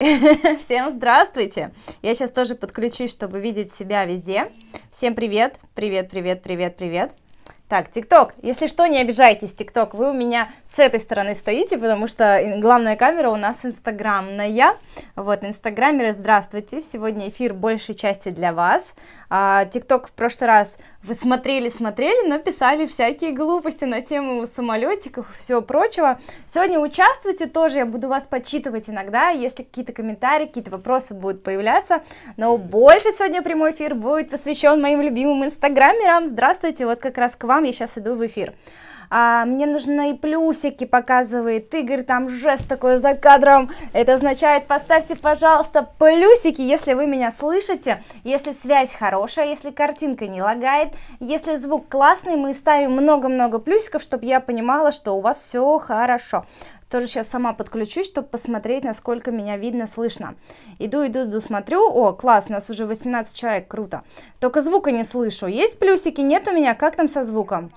Всем здравствуйте! Я сейчас тоже подключусь, чтобы видеть себя везде. Всем привет, привет, привет, привет, привет. Так, ТикТок, если что, не обижайтесь, ТикТок, вы у меня с этой стороны стоите, потому что главная камера у нас инстаграмная. Вот, инстаграмеры, здравствуйте, сегодня эфир большей части для вас. А, ТикТок в прошлый раз вы смотрели-смотрели, но писали всякие глупости на тему самолетиков и всего прочего. Сегодня участвуйте тоже, я буду вас подсчитывать иногда, если какие-то комментарии, какие-то вопросы будут появляться. Но больше сегодня прямой эфир будет посвящен моим любимым инстаграмерам. Здравствуйте, вот как раз к вам вам, я сейчас иду в эфир. А, мне нужны плюсики, показывает Игорь, там жест такой за кадром. Это означает, поставьте, пожалуйста, плюсики, если вы меня слышите, если связь хорошая, если картинка не лагает, если звук классный, мы ставим много-много плюсиков, чтобы я понимала, что у вас все хорошо. Тоже сейчас сама подключусь, чтобы посмотреть, насколько меня видно, слышно. Иду, иду, иду, смотрю. О, класс, нас уже 18 человек, круто. Только звука не слышу. Есть плюсики? Нет у меня? Как там со звуком?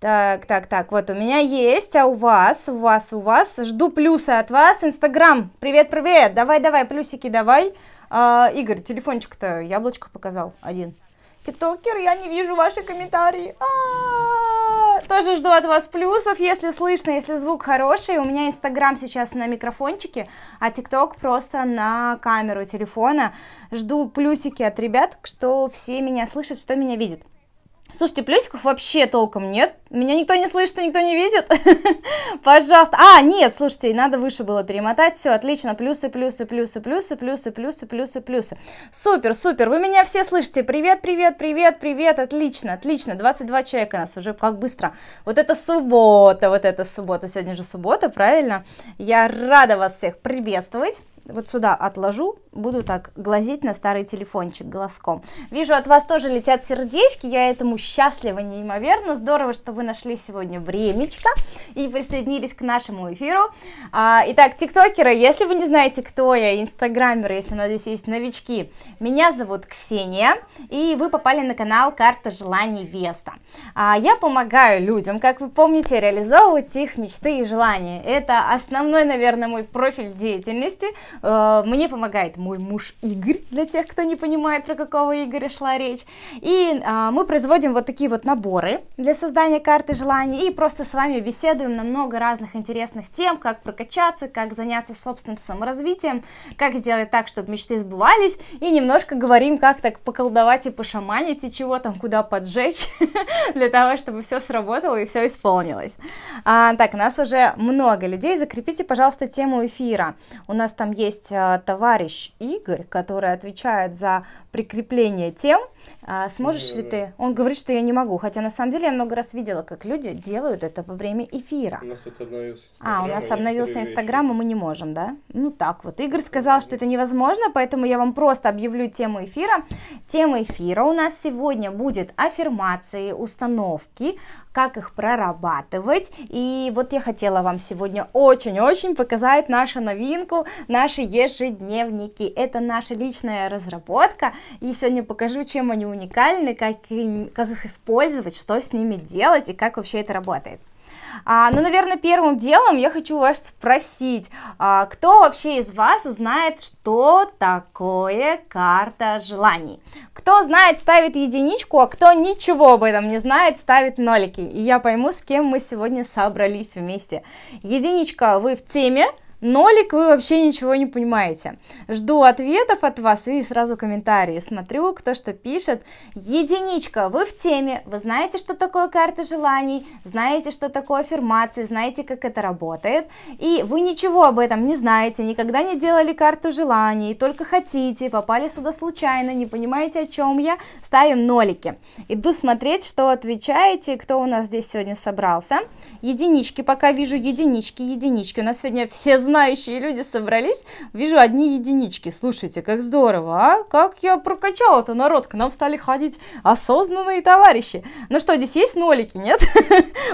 Так, так, так, вот у меня есть, а у вас, у вас, у вас, жду плюсы от вас, Инстаграм, привет, привет, давай, давай, плюсики давай, а, Игорь, телефончик-то яблочко показал, один, тиктокер, я не вижу ваши комментарии, а -а -а! Тоже жду от вас плюсов, если слышно, если звук хороший. У меня Инстаграм сейчас на микрофончике, а ТикТок просто на камеру телефона. Жду плюсики от ребят, что все меня слышат, что меня видят. Слушайте, плюсиков вообще толком нет. Меня никто не слышит никто не видит. Пожалуйста. А, нет, слушайте, надо выше было перемотать. Все, отлично. Плюсы, плюсы, плюсы, плюсы, плюсы, плюсы, плюсы, плюсы. Супер, супер. Вы меня все слышите. Привет, привет, привет, привет. Отлично, отлично. 22 человека нас уже как быстро. Вот это суббота, вот это суббота. Сегодня же суббота, правильно? Я рада вас всех приветствовать вот сюда отложу, буду так глазеть на старый телефончик глазком. Вижу, от вас тоже летят сердечки, я этому счастлива неимоверно. Здорово, что вы нашли сегодня времечко и присоединились к нашему эфиру. А, итак, тиктокеры, если вы не знаете, кто я, инстаграмеры, если у нас здесь есть новички, меня зовут Ксения, и вы попали на канал «Карта желаний Веста». А, я помогаю людям, как вы помните, реализовывать их мечты и желания. Это основной, наверное, мой профиль деятельности – Э, мне помогает мой муж Игорь, для тех, кто не понимает, про какого Игоря шла речь. И э, мы производим вот такие вот наборы для создания карты желаний и просто с вами беседуем на много разных интересных тем, как прокачаться, как заняться собственным саморазвитием, как сделать так, чтобы мечты сбывались, и немножко говорим, как так поколдовать и пошаманить, и чего там, куда поджечь, для того, чтобы все сработало и все исполнилось. А, так, нас уже много людей, закрепите, пожалуйста, тему эфира. У нас там есть есть э, товарищ Игорь, который отвечает за прикрепление тем. А, сможешь ли ты? Он говорит, что я не могу, хотя на самом деле я много раз видела, как люди делают это во время эфира. У нас тут обновился Инстаграм. А, у нас а обновился Инстаграм, и мы не можем, да? Ну так вот. Игорь сказал, что это невозможно, поэтому я вам просто объявлю тему эфира. Тема эфира у нас сегодня будет аффирмации, установки, как их прорабатывать. И вот я хотела вам сегодня очень-очень показать нашу новинку, наши ежедневники. Это наша личная разработка, и сегодня покажу, чем они уникальны, как, им, как их использовать, что с ними делать и как вообще это работает. А, ну, наверное, первым делом я хочу вас спросить, а, кто вообще из вас знает, что такое карта желаний? Кто знает, ставит единичку, а кто ничего об этом не знает, ставит нолики. И я пойму, с кем мы сегодня собрались вместе. Единичка, вы в теме, Нолик, вы вообще ничего не понимаете. Жду ответов от вас и сразу комментарии. Смотрю, кто что пишет. Единичка, вы в теме, вы знаете, что такое карта желаний, знаете, что такое аффирмации, знаете, как это работает. И вы ничего об этом не знаете, никогда не делали карту желаний, только хотите, попали сюда случайно, не понимаете, о чем я. Ставим нолики. Иду смотреть, что отвечаете, кто у нас здесь сегодня собрался. Единички, пока вижу единички, единички. У нас сегодня все знают знающие люди собрались. Вижу одни единички. Слушайте, как здорово, а? Как я прокачала-то народ. К нам стали ходить осознанные товарищи. Ну что, здесь есть нолики, нет?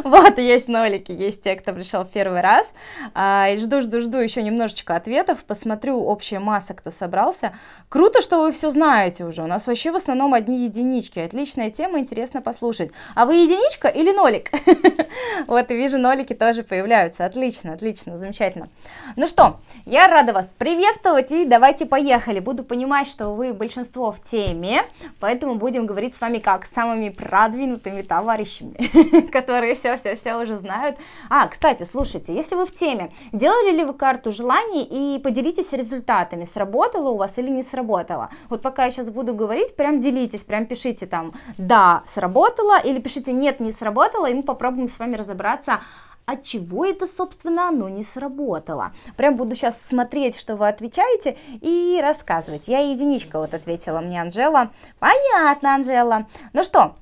Вот, есть нолики, есть те, кто пришел в первый раз. А, и жду, жду, жду еще немножечко ответов. Посмотрю общая масса, кто собрался. Круто, что вы все знаете уже. У нас вообще в основном одни единички. Отличная тема, интересно послушать. А вы единичка или нолик? Вот, и вижу, нолики тоже появляются. Отлично, отлично, замечательно. Ну что, я рада вас приветствовать и давайте поехали. Буду понимать, что вы большинство в теме, поэтому будем говорить с вами как с самыми продвинутыми товарищами, которые все-все-все уже знают. А, кстати, слушайте, если вы в теме, делали ли вы карту желаний и поделитесь результатами, сработало у вас или не сработало. Вот пока я сейчас буду говорить, прям делитесь, прям пишите там «да, сработало» или пишите «нет, не сработало», и мы попробуем с вами разобраться, от чего это, собственно, оно не сработало. Прям буду сейчас смотреть, что вы отвечаете, и рассказывать. Я единичка, вот ответила мне Анжела. Понятно, Анжела. Ну что,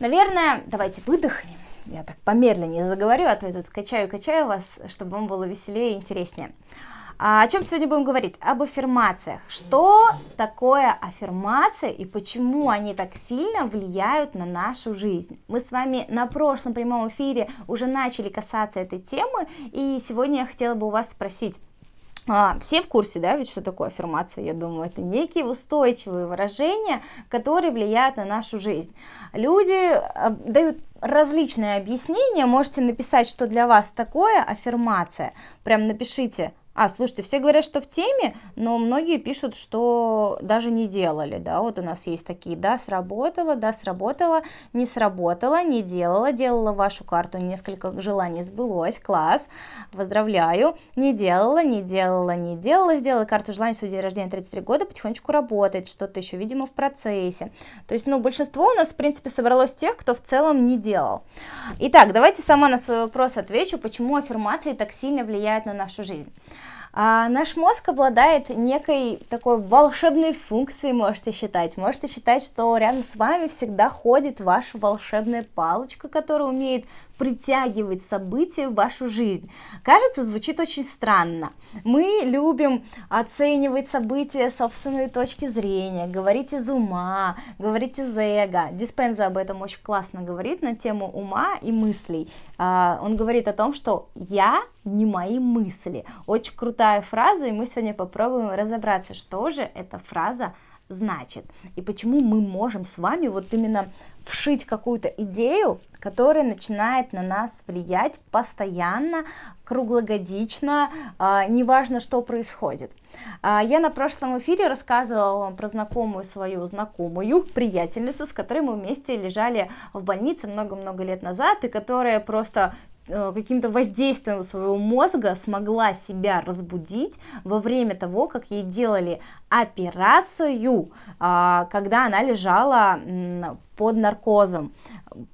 наверное, давайте выдохнем. Я так помедленнее заговорю, а то я тут качаю-качаю вас, чтобы вам было веселее и интереснее. А, о чем сегодня будем говорить? Об аффирмациях. Что такое аффирмация и почему они так сильно влияют на нашу жизнь? Мы с вами на прошлом прямом эфире уже начали касаться этой темы, и сегодня я хотела бы у вас спросить, а, все в курсе, да, ведь что такое аффирмация, я думаю, это некие устойчивые выражения, которые влияют на нашу жизнь. Люди а, дают различные объяснения, можете написать, что для вас такое аффирмация, прям напишите а, слушайте, все говорят, что в теме, но многие пишут, что даже не делали, да, вот у нас есть такие, да, сработало, да, сработало, не сработало, не делала, делала вашу карту, несколько желаний сбылось, класс, поздравляю, не делала, не делала, не делала, сделала карту желаний с день рождения 33 года, потихонечку работает, что-то еще, видимо, в процессе. То есть, ну, большинство у нас, в принципе, собралось тех, кто в целом не делал. Итак, давайте сама на свой вопрос отвечу, почему аффирмации так сильно влияют на нашу жизнь. А наш мозг обладает некой такой волшебной функцией, можете считать. Можете считать, что рядом с вами всегда ходит ваша волшебная палочка, которая умеет притягивать события в вашу жизнь. Кажется, звучит очень странно. Мы любим оценивать события собственной точки зрения, говорить из ума, говорить из эго. Диспенза об этом очень классно говорит на тему ума и мыслей. А, он говорит о том, что я не мои мысли. Очень круто читаю фразу, и мы сегодня попробуем разобраться, что же эта фраза значит, и почему мы можем с вами вот именно вшить какую-то идею, которая начинает на нас влиять постоянно, круглогодично, э, неважно, что происходит. Э, я на прошлом эфире рассказывала вам про знакомую свою знакомую, приятельницу, с которой мы вместе лежали в больнице много-много лет назад, и которая просто Э, каким-то воздействием своего мозга смогла себя разбудить во время того, как ей делали операцию, а, когда она лежала под наркозом,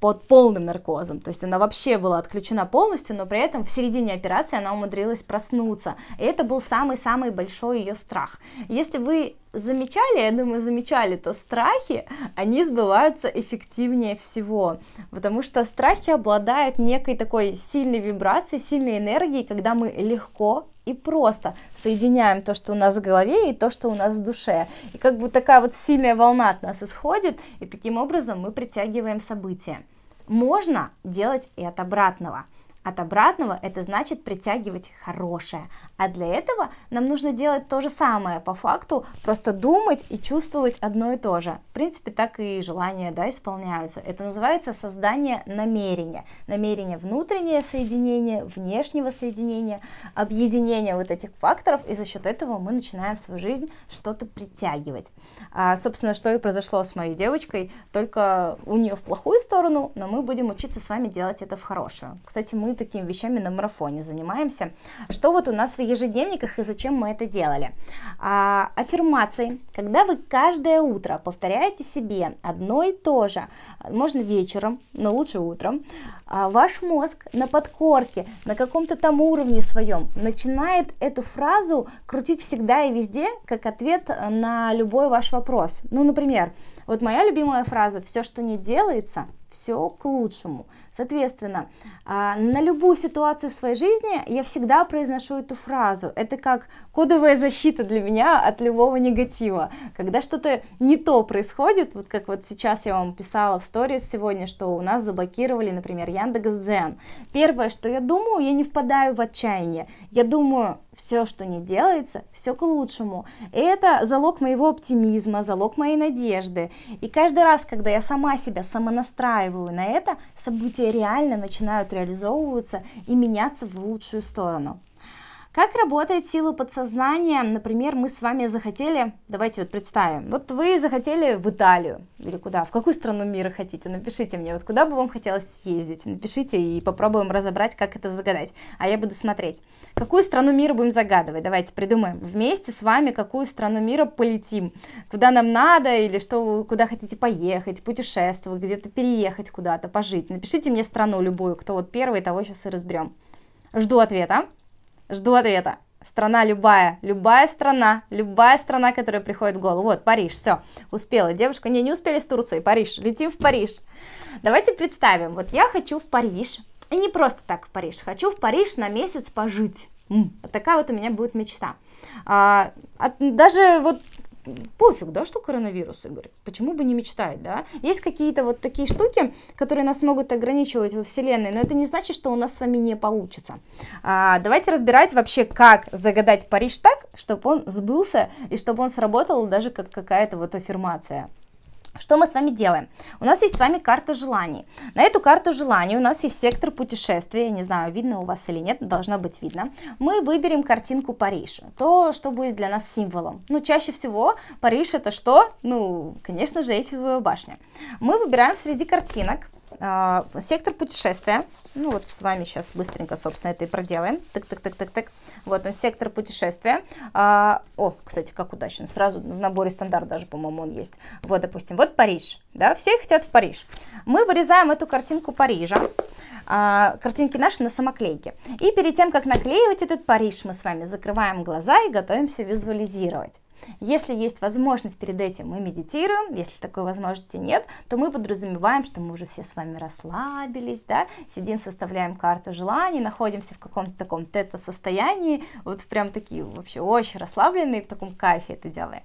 под полным наркозом. То есть она вообще была отключена полностью, но при этом в середине операции она умудрилась проснуться. И это был самый-самый большой ее страх. Если вы замечали, я думаю, замечали, то страхи, они сбываются эффективнее всего, потому что страхи обладают некой такой сильной вибрацией, сильной энергией, когда мы легко и просто соединяем то, что у нас в голове и то, что у нас в душе. И как бы такая вот сильная волна от нас исходит, и таким образом мы притягиваем события. Можно делать и от обратного. От обратного это значит притягивать хорошее, а для этого нам нужно делать то же самое по факту, просто думать и чувствовать одно и то же. В принципе, так и желания да, исполняются. Это называется создание намерения. Намерение внутреннее соединение, внешнего соединения, объединение вот этих факторов, и за счет этого мы начинаем в свою жизнь что-то притягивать. А, собственно, что и произошло с моей девочкой, только у нее в плохую сторону, но мы будем учиться с вами делать это в хорошую. Кстати, мы такими вещами на марафоне занимаемся. Что вот у нас в ежедневниках и зачем мы это делали. А, аффирмации. Когда вы каждое утро повторяете себе одно и то же, можно вечером, но лучше утром, а ваш мозг на подкорке, на каком-то там уровне своем начинает эту фразу крутить всегда и везде, как ответ э, на любой ваш вопрос. Ну, например, вот моя любимая фраза «все, что не делается, все к лучшему. Соответственно, а, на любую ситуацию в своей жизни я всегда произношу эту фразу. Это как кодовая защита для меня от любого негатива. Когда что-то не то происходит, вот как вот сейчас я вам писала в сторис сегодня, что у нас заблокировали, например, Яндекс.Дзен. Первое, что я думаю, я не впадаю в отчаяние. Я думаю, все, что не делается, все к лучшему. И это залог моего оптимизма, залог моей надежды. И каждый раз, когда я сама себя самонастраиваю на это, события реально начинают реализовываться и меняться в лучшую сторону. Как работает сила подсознания? Например, мы с вами захотели, давайте вот представим, вот вы захотели в Италию или куда, в какую страну мира хотите, напишите мне, вот куда бы вам хотелось съездить, напишите и попробуем разобрать, как это загадать, а я буду смотреть. Какую страну мира будем загадывать? Давайте придумаем вместе с вами, какую страну мира полетим, куда нам надо или что, куда хотите поехать, путешествовать, где-то переехать куда-то, пожить. Напишите мне страну любую, кто вот первый, того сейчас и разберем. Жду ответа. Жду ответа. Страна любая, любая страна, любая страна, которая приходит в голову. Вот, Париж, все, успела девушка. Не, не успели с Турцией. Париж, летим в Париж. Давайте представим, вот я хочу в Париж, и не просто так в Париж, хочу в Париж на месяц пожить. Вот такая вот у меня будет мечта. А, от, даже вот пофиг, да, что коронавирус, Игорь, почему бы не мечтать, да? Есть какие-то вот такие штуки, которые нас могут ограничивать во Вселенной, но это не значит, что у нас с вами не получится. А, давайте разбирать вообще, как загадать Париж так, чтобы он сбылся и чтобы он сработал даже как какая-то вот аффирмация. Что мы с вами делаем? У нас есть с вами карта желаний. На эту карту желаний у нас есть сектор путешествия. не знаю, видно у вас или нет, должно быть видно. Мы выберем картинку Париж. То, что будет для нас символом. Ну, чаще всего Париж это что? Ну, конечно же, Эйфелева башня. Мы выбираем среди картинок а, сектор путешествия. Ну вот с вами сейчас быстренько, собственно, это и проделаем. Так-так-так-так-так. Вот он, ну, сектор путешествия. А, о, кстати, как удачно. Сразу в наборе стандарт даже, по-моему, он есть. Вот, допустим, вот Париж. Да, все хотят в Париж. Мы вырезаем эту картинку Парижа. А, картинки наши на самоклейке. И перед тем, как наклеивать этот Париж, мы с вами закрываем глаза и готовимся визуализировать. Если есть возможность перед этим, мы медитируем, если такой возможности нет, то мы подразумеваем, что мы уже все с вами расслабились, да, сидим, составляем карту желаний, находимся в каком-то таком тета-состоянии, вот прям такие вообще очень расслабленные, в таком кайфе это делаем.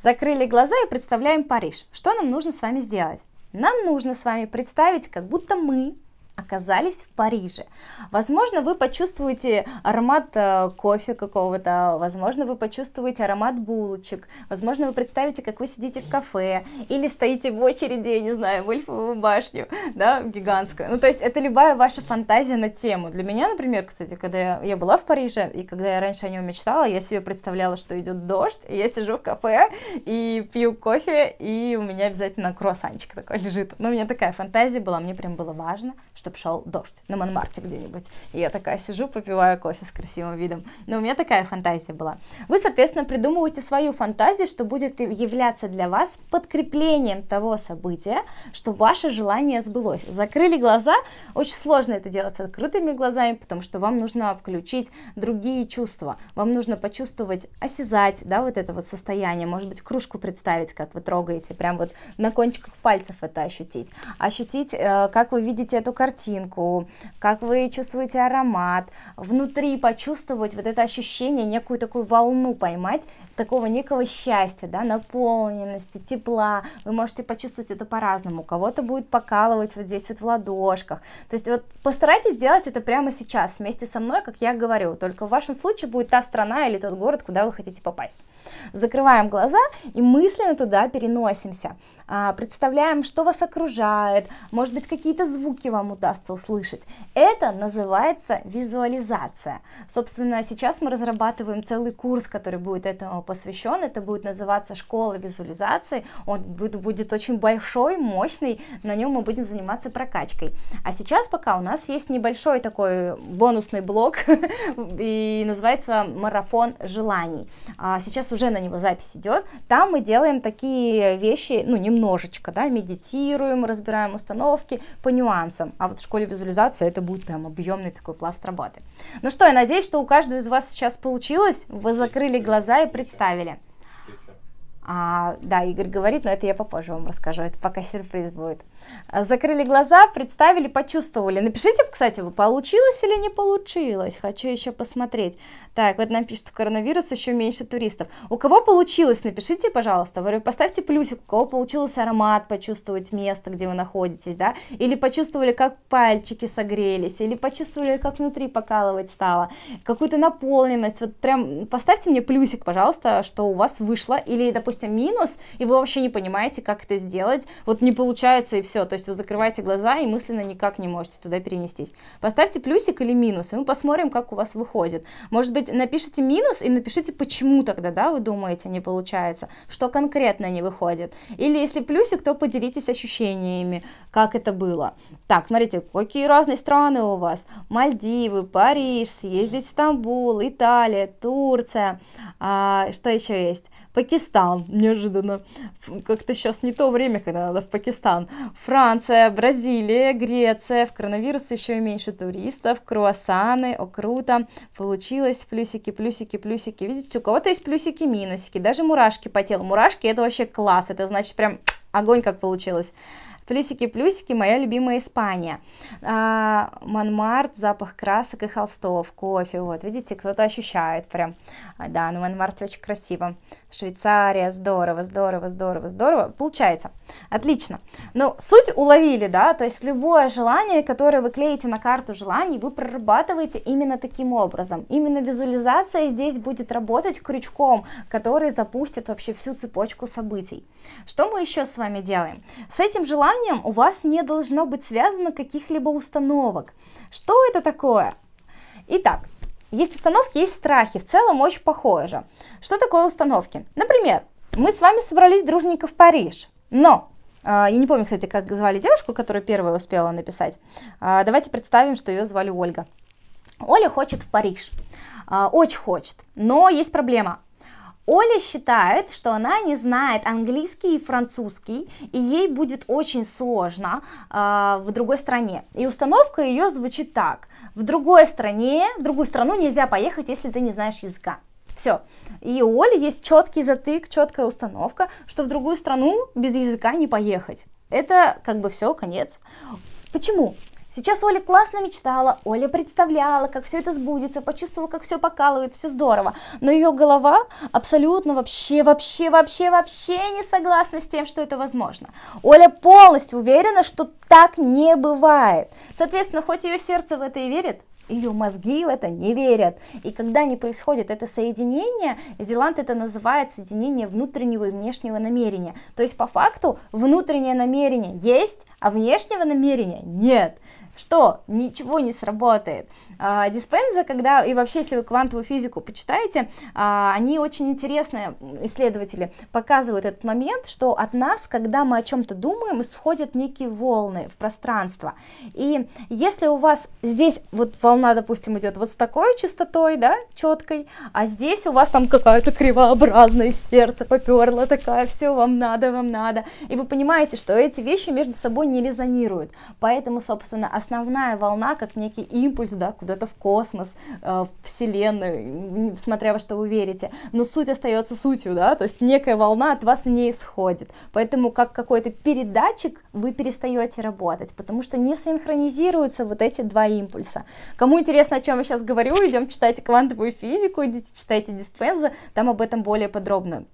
Закрыли глаза и представляем Париж. Что нам нужно с вами сделать? Нам нужно с вами представить, как будто мы оказались в Париже. Возможно, вы почувствуете аромат э, кофе какого-то, возможно, вы почувствуете аромат булочек, возможно, вы представите, как вы сидите в кафе или стоите в очереди, я не знаю, в Эльфовую башню, да, гигантскую. Ну, то есть это любая ваша фантазия на тему. Для меня, например, кстати, когда я, я была в Париже, и когда я раньше о нем мечтала, я себе представляла, что идет дождь, и я сижу в кафе и пью кофе, и у меня обязательно круассанчик такой лежит. Ну, у меня такая фантазия была, мне прям было важно, что чтобы шел дождь на Монмарте где-нибудь. И я такая сижу, попиваю кофе с красивым видом. Но у меня такая фантазия была. Вы, соответственно, придумываете свою фантазию, что будет являться для вас подкреплением того события, что ваше желание сбылось. Закрыли глаза, очень сложно это делать с открытыми глазами, потому что вам нужно включить другие чувства. Вам нужно почувствовать, осязать, да, вот это вот состояние, может быть, кружку представить, как вы трогаете, прям вот на кончиках пальцев это ощутить. Ощутить, э, как вы видите эту картину, картинку, как вы чувствуете аромат, внутри почувствовать вот это ощущение, некую такую волну поймать, такого некого счастья, да, наполненности, тепла. Вы можете почувствовать это по-разному. У Кого-то будет покалывать вот здесь вот в ладошках. То есть вот постарайтесь сделать это прямо сейчас вместе со мной, как я говорю. Только в вашем случае будет та страна или тот город, куда вы хотите попасть. Закрываем глаза и мысленно туда переносимся. А, представляем, что вас окружает, может быть, какие-то звуки вам удастся услышать. Это называется визуализация. Собственно, сейчас мы разрабатываем целый курс, который будет этому посвящен. Это будет называться «Школа визуализации». Он будет, будет очень большой, мощный. На нем мы будем заниматься прокачкой. А сейчас пока у нас есть небольшой такой бонусный блок, и называется «Марафон желаний». А сейчас уже на него запись идет. Там мы делаем такие вещи, ну, немножечко, да, медитируем, разбираем установки по нюансам. А вот в школе визуализации это будет прям объемный такой пласт работы. Ну что, я надеюсь, что у каждого из вас сейчас получилось, вы закрыли глаза и представили. А, да, Игорь говорит, но это я попозже вам расскажу, это пока сюрприз будет. А, закрыли глаза, представили, почувствовали. Напишите, кстати, вы получилось или не получилось? Хочу еще посмотреть. Так, вот нам пишут, коронавирус еще меньше туристов. У кого получилось, напишите, пожалуйста. поставьте плюсик, у кого получилось аромат почувствовать место, где вы находитесь, да? Или почувствовали, как пальчики согрелись, или почувствовали, как внутри покалывать стало. Какую-то наполненность. Вот прям поставьте мне плюсик, пожалуйста, что у вас вышло. Или, допустим, допустим, минус, и вы вообще не понимаете, как это сделать, вот не получается и все, то есть вы закрываете глаза и мысленно никак не можете туда перенестись. Поставьте плюсик или минус, и мы посмотрим, как у вас выходит. Может быть, напишите минус и напишите, почему тогда, да, вы думаете, не получается, что конкретно не выходит. Или если плюсик, то поделитесь ощущениями, как это было. Так, смотрите, какие разные страны у вас. Мальдивы, Париж, съездить в Стамбул, Италия, Турция, а, что еще есть? Пакистан, неожиданно. Как-то сейчас не то время, когда надо в Пакистан. Франция, Бразилия, Греция. В коронавирус еще и меньше туристов. Круассаны, о, круто. Получилось. Плюсики, плюсики, плюсики. Видите, у кого-то есть плюсики, минусики. Даже мурашки по телу. Мурашки это вообще класс. Это значит прям огонь как получилось плюсики плюсики моя любимая Испания. А, Монмарт, запах красок и холстов, кофе, вот, видите, кто-то ощущает прям. А, да, на ну, Монмарт очень красиво. Швейцария, здорово, здорово, здорово, здорово. Получается, отлично. Ну, суть уловили, да, то есть любое желание, которое вы клеите на карту желаний, вы прорабатываете именно таким образом. Именно визуализация здесь будет работать крючком, который запустит вообще всю цепочку событий. Что мы еще с вами делаем? С этим желанием образованием у вас не должно быть связано каких-либо установок. Что это такое? Итак, есть установки, есть страхи, в целом очень похоже. Что такое установки? Например, мы с вами собрались дружненько в Париж, но а, я не помню, кстати, как звали девушку, которая первая успела написать. А, давайте представим, что ее звали Ольга. Оля хочет в Париж. А, очень хочет. Но есть проблема. Оля считает, что она не знает английский и французский, и ей будет очень сложно э, в другой стране. И установка ее звучит так. В другой стране, в другую страну нельзя поехать, если ты не знаешь языка. Все. И у Оли есть четкий затык, четкая установка, что в другую страну без языка не поехать. Это как бы все, конец. Почему? Сейчас Оля классно мечтала, Оля представляла, как все это сбудется, почувствовала, как все покалывает, все здорово. Но ее голова абсолютно вообще, вообще, вообще, вообще не согласна с тем, что это возможно. Оля полностью уверена, что так не бывает. Соответственно, хоть ее сердце в это и верит, ее мозги в это не верят. И когда не происходит это соединение, Зеланд это называет соединение внутреннего и внешнего намерения. То есть по факту внутреннее намерение есть, а внешнего намерения нет что ничего не сработает. А, Диспенза, когда, и вообще, если вы квантовую физику почитаете, а, они очень интересные исследователи, показывают этот момент, что от нас, когда мы о чем-то думаем, исходят некие волны в пространство. И если у вас здесь вот волна, допустим, идет вот с такой частотой, да, четкой, а здесь у вас там какая-то кривообразная сердце поперло такая, все, вам надо, вам надо. И вы понимаете, что эти вещи между собой не резонируют. Поэтому, собственно, основная волна, как некий импульс, да, куда-то в космос, э, в Вселенную, смотря во что вы верите, но суть остается сутью, да, то есть некая волна от вас не исходит, поэтому как какой-то передатчик вы перестаете работать, потому что не синхронизируются вот эти два импульса. Кому интересно, о чем я сейчас говорю, идем читайте квантовую физику, идите читайте Диспенза, там об этом более подробно.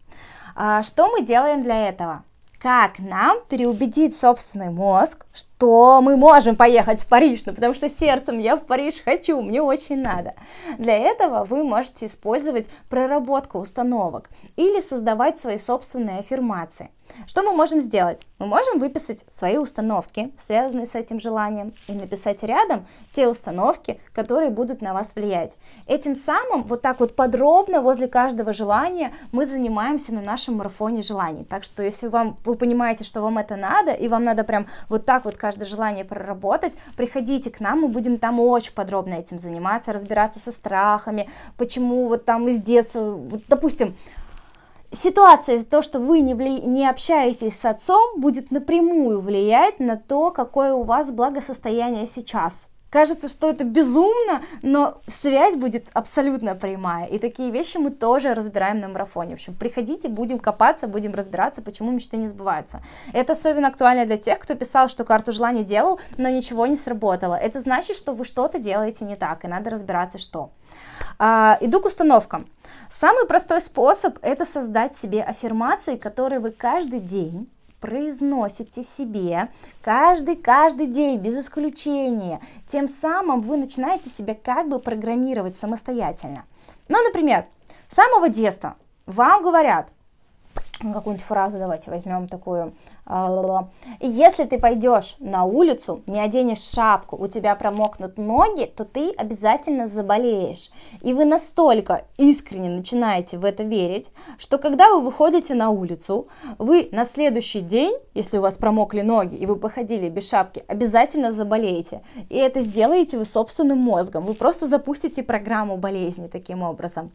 А что мы делаем для этого? Как нам переубедить собственный мозг, что то мы можем поехать в Париж, ну, потому что сердцем я в Париж хочу, мне очень надо. Для этого вы можете использовать проработку установок или создавать свои собственные аффирмации. Что мы можем сделать? Мы можем выписать свои установки, связанные с этим желанием, и написать рядом те установки, которые будут на вас влиять. Этим самым вот так вот подробно возле каждого желания мы занимаемся на нашем марафоне желаний. Так что если вам, вы понимаете, что вам это надо, и вам надо прям вот так вот каждое желание проработать, приходите к нам, мы будем там очень подробно этим заниматься, разбираться со страхами, почему вот там из детства, вот, допустим, ситуация из-за того, что вы не, вли... не общаетесь с отцом, будет напрямую влиять на то, какое у вас благосостояние сейчас. Кажется, что это безумно, но связь будет абсолютно прямая. И такие вещи мы тоже разбираем на марафоне. В общем, приходите, будем копаться, будем разбираться, почему мечты не сбываются. Это особенно актуально для тех, кто писал, что карту желаний делал, но ничего не сработало. Это значит, что вы что-то делаете не так, и надо разбираться, что. А, иду к установкам. Самый простой способ – это создать себе аффирмации, которые вы каждый день произносите себе каждый-каждый день, без исключения. Тем самым вы начинаете себя как бы программировать самостоятельно. Ну, например, с самого детства вам говорят, какую-нибудь фразу давайте возьмем такую. А, если ты пойдешь на улицу, не оденешь шапку, у тебя промокнут ноги, то ты обязательно заболеешь. И вы настолько искренне начинаете в это верить, что когда вы выходите на улицу, вы на следующий день, если у вас промокли ноги и вы походили без шапки, обязательно заболеете. И это сделаете вы собственным мозгом. Вы просто запустите программу болезни таким образом.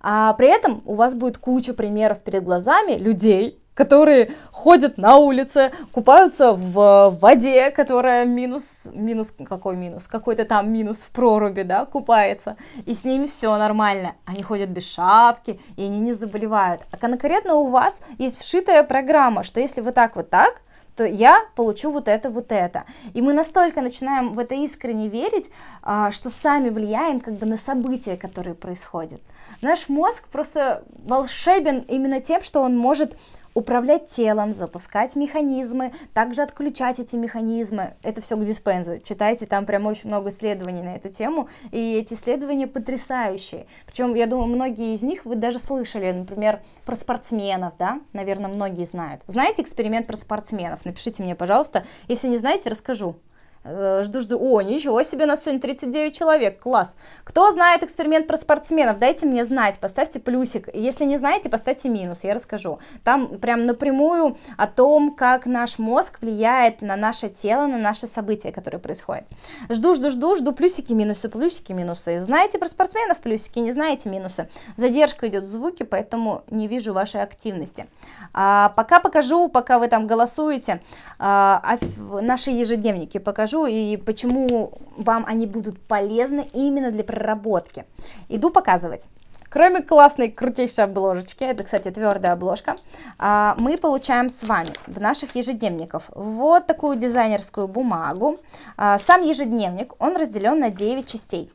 А при этом у вас будет куча примеров перед глазами людей, которые ходят на улице, купаются в э, воде, которая минус, минус, какой минус, какой-то там минус в проруби, да, купается, и с ними все нормально, они ходят без шапки, и они не заболевают, а конкретно у вас есть вшитая программа, что если вы так вот так, то я получу вот это, вот это. И мы настолько начинаем в это искренне верить, а, что сами влияем как бы на события, которые происходят. Наш мозг просто волшебен именно тем, что он может управлять телом, запускать механизмы, также отключать эти механизмы. Это все к диспензу. Читайте, там прям очень много исследований на эту тему, и эти исследования потрясающие. Причем, я думаю, многие из них вы даже слышали, например, про спортсменов, да? Наверное, многие знают. Знаете эксперимент про спортсменов? Напишите мне, пожалуйста. Если не знаете, расскажу. Жду-жду. Э, о, ничего себе, нас сегодня 39 человек. Класс. Кто знает эксперимент про спортсменов, дайте мне знать, поставьте плюсик. Если не знаете, поставьте минус, я расскажу. Там прям напрямую о том, как наш мозг влияет на наше тело, на наши события, которые происходят. Жду-жду-жду, жду плюсики, минусы, плюсики, минусы. Знаете про спортсменов плюсики, не знаете минусы. Задержка идет в звуке, поэтому не вижу вашей активности. А, пока покажу, пока вы там голосуете, а, а наши ежедневники покажу расскажу и почему вам они будут полезны именно для проработки. Иду показывать. Кроме классной, крутейшей обложечки, это, кстати, твердая обложка, а, мы получаем с вами в наших ежедневниках вот такую дизайнерскую бумагу. А, сам ежедневник, он разделен на 9 частей.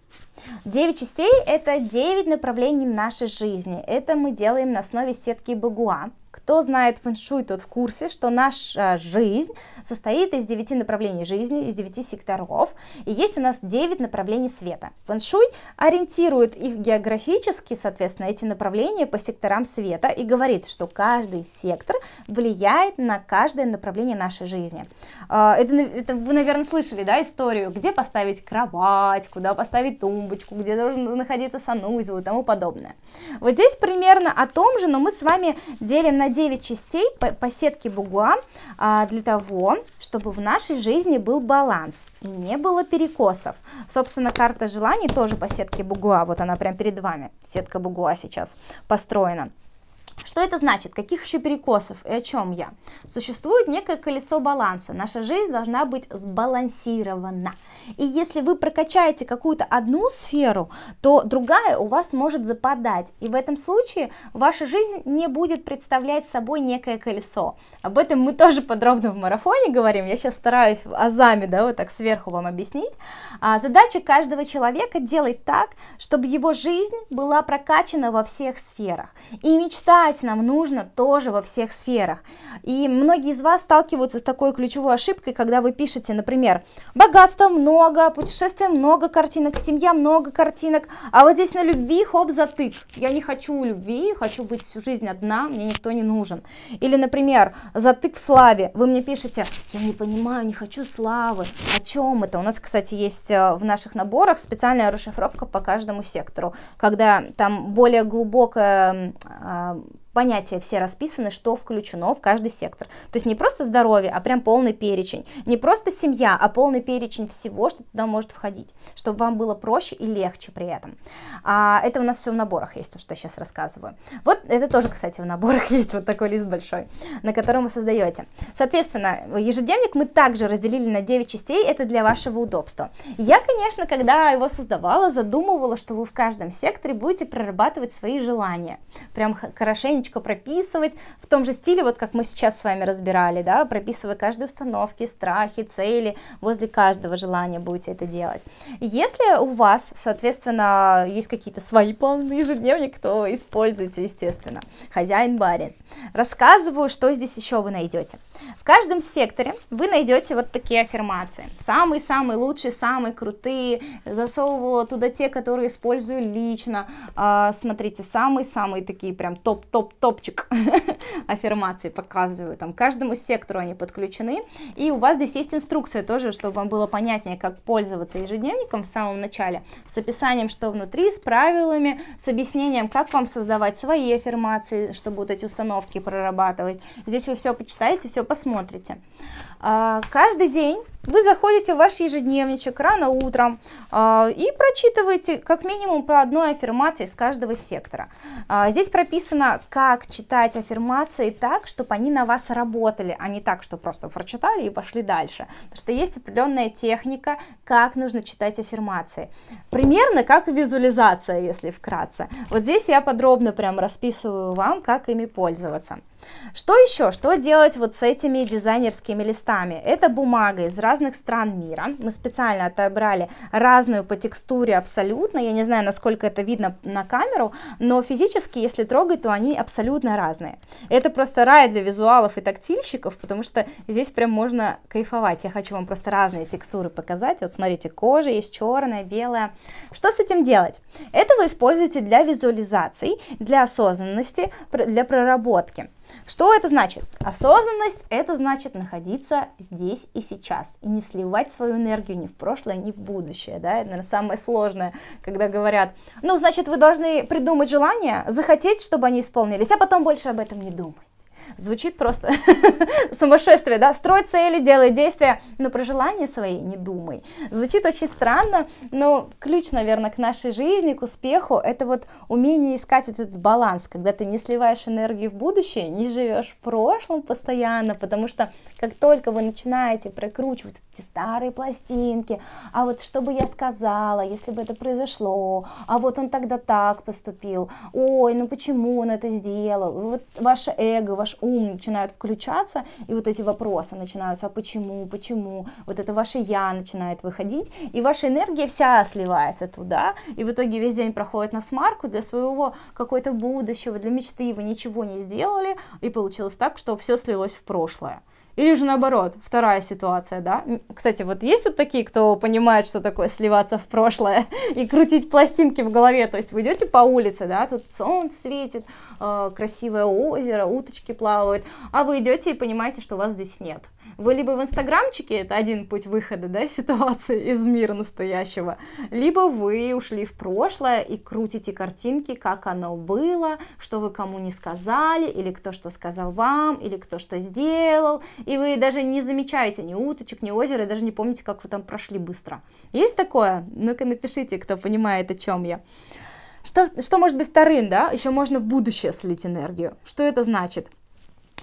9 частей – это 9 направлений нашей жизни. Это мы делаем на основе сетки Багуа. Кто знает фэншуй, тот в курсе, что наша а, жизнь состоит из 9 направлений жизни, из 9 секторов, и есть у нас 9 направлений света. Фэншуй ориентирует их географически, соответственно, эти направления по секторам света и говорит, что каждый сектор влияет на каждое направление нашей жизни. А, это, это вы, наверное, слышали, да, историю, где поставить кровать, куда поставить тумбочку, где должен находиться санузел и тому подобное. Вот здесь примерно о том же, но мы с вами делим на 9 частей по, по сетке Бугуа а, для того, чтобы в нашей жизни был баланс и не было перекосов. Собственно, карта желаний тоже по сетке Бугуа, вот она прям перед вами, сетка Бугуа сейчас построена. Что это значит? Каких еще перекосов и о чем я? Существует некое колесо баланса. Наша жизнь должна быть сбалансирована. И если вы прокачаете какую-то одну сферу, то другая у вас может западать. И в этом случае ваша жизнь не будет представлять собой некое колесо. Об этом мы тоже подробно в марафоне говорим. Я сейчас стараюсь азами, да, вот так сверху вам объяснить. А задача каждого человека делать так, чтобы его жизнь была прокачана во всех сферах. И мечтать развивать нам нужно тоже во всех сферах. И многие из вас сталкиваются с такой ключевой ошибкой, когда вы пишете, например, богатство много, путешествия много картинок, семья много картинок, а вот здесь на любви хоп затык. Я не хочу любви, хочу быть всю жизнь одна, мне никто не нужен. Или, например, затык в славе. Вы мне пишете, я не понимаю, не хочу славы. О чем это? У нас, кстати, есть э, в наших наборах специальная расшифровка по каждому сектору, когда там более глубокая а, понятия все расписаны, что включено в каждый сектор. То есть не просто здоровье, а прям полный перечень. Не просто семья, а полный перечень всего, что туда может входить, чтобы вам было проще и легче при этом. А, это у нас все в наборах есть, то, что я сейчас рассказываю. Вот это тоже, кстати, в наборах есть вот такой лист большой, на котором вы создаете. Соответственно, ежедневник мы также разделили на 9 частей, это для вашего удобства. Я, конечно, когда его создавала, задумывала, что вы в каждом секторе будете прорабатывать свои желания. Прям хорошенько тихонечко прописывать в том же стиле, вот как мы сейчас с вами разбирали, да, прописывая каждые установки, страхи, цели, возле каждого желания будете это делать. Если у вас, соответственно, есть какие-то свои планы ежедневник, то используйте, естественно, хозяин-барин. Рассказываю, что здесь еще вы найдете. В каждом секторе вы найдете вот такие аффирмации. Самые-самые лучшие, самые крутые, засовываю туда те, которые использую лично. А, смотрите, самые-самые такие прям топ-топ топчик аффирмации показываю, там каждому сектору они подключены, и у вас здесь есть инструкция тоже, чтобы вам было понятнее, как пользоваться ежедневником в самом начале, с описанием, что внутри, с правилами, с объяснением, как вам создавать свои аффирмации, чтобы вот эти установки прорабатывать. Здесь вы все почитаете, все посмотрите. А, каждый день вы заходите в ваш ежедневничек рано утром э, и прочитываете как минимум по одной аффирмации с каждого сектора. Э, здесь прописано, как читать аффирмации так, чтобы они на вас работали, а не так, что просто прочитали и пошли дальше. Потому что есть определенная техника, как нужно читать аффирмации. Примерно как визуализация, если вкратце. Вот здесь я подробно прям расписываю вам, как ими пользоваться. Что еще? Что делать вот с этими дизайнерскими листами? цветами. Это бумага из разных стран мира. Мы специально отобрали разную по текстуре абсолютно. Я не знаю, насколько это видно на камеру, но физически, если трогать, то они абсолютно разные. Это просто рай для визуалов и тактильщиков, потому что здесь прям можно кайфовать. Я хочу вам просто разные текстуры показать. Вот смотрите, кожа есть черная, белая. Что с этим делать? Это вы используете для визуализаций, для осознанности, для проработки. Что это значит? Осознанность – это значит находиться здесь и сейчас, и не сливать свою энергию ни в прошлое, ни в будущее, да, это, наверное, самое сложное, когда говорят, ну, значит, вы должны придумать желание, захотеть, чтобы они исполнились, а потом больше об этом не думать. Звучит просто сумасшествие, да? Строй цели, делай действия, но про желания свои не думай. Звучит очень странно, но ключ, наверное, к нашей жизни, к успеху, это вот умение искать вот этот баланс, когда ты не сливаешь энергию в будущее, не живешь в прошлом постоянно, потому что как только вы начинаете прокручивать эти старые пластинки, а вот что бы я сказала, если бы это произошло, а вот он тогда так поступил, ой, ну почему он это сделал, вот ваше эго, ваш ваш ум начинает включаться, и вот эти вопросы начинаются, а почему, почему, вот это ваше я начинает выходить, и ваша энергия вся сливается туда, и в итоге весь день проходит на смарку для своего какого то будущего, для мечты вы ничего не сделали, и получилось так, что все слилось в прошлое. Или же наоборот, вторая ситуация, да? Кстати, вот есть тут такие, кто понимает, что такое сливаться в прошлое и крутить пластинки в голове? То есть вы идете по улице, да, тут солнце светит, Э, красивое озеро, уточки плавают, а вы идете и понимаете, что вас здесь нет. Вы либо в инстаграмчике, это один путь выхода да, ситуации из мира настоящего, либо вы ушли в прошлое и крутите картинки, как оно было, что вы кому не сказали, или кто что сказал вам, или кто что сделал, и вы даже не замечаете ни уточек, ни озера, и даже не помните, как вы там прошли быстро. Есть такое? Ну-ка напишите, кто понимает, о чем я. Что, что может быть вторым, да? Еще можно в будущее слить энергию. Что это значит?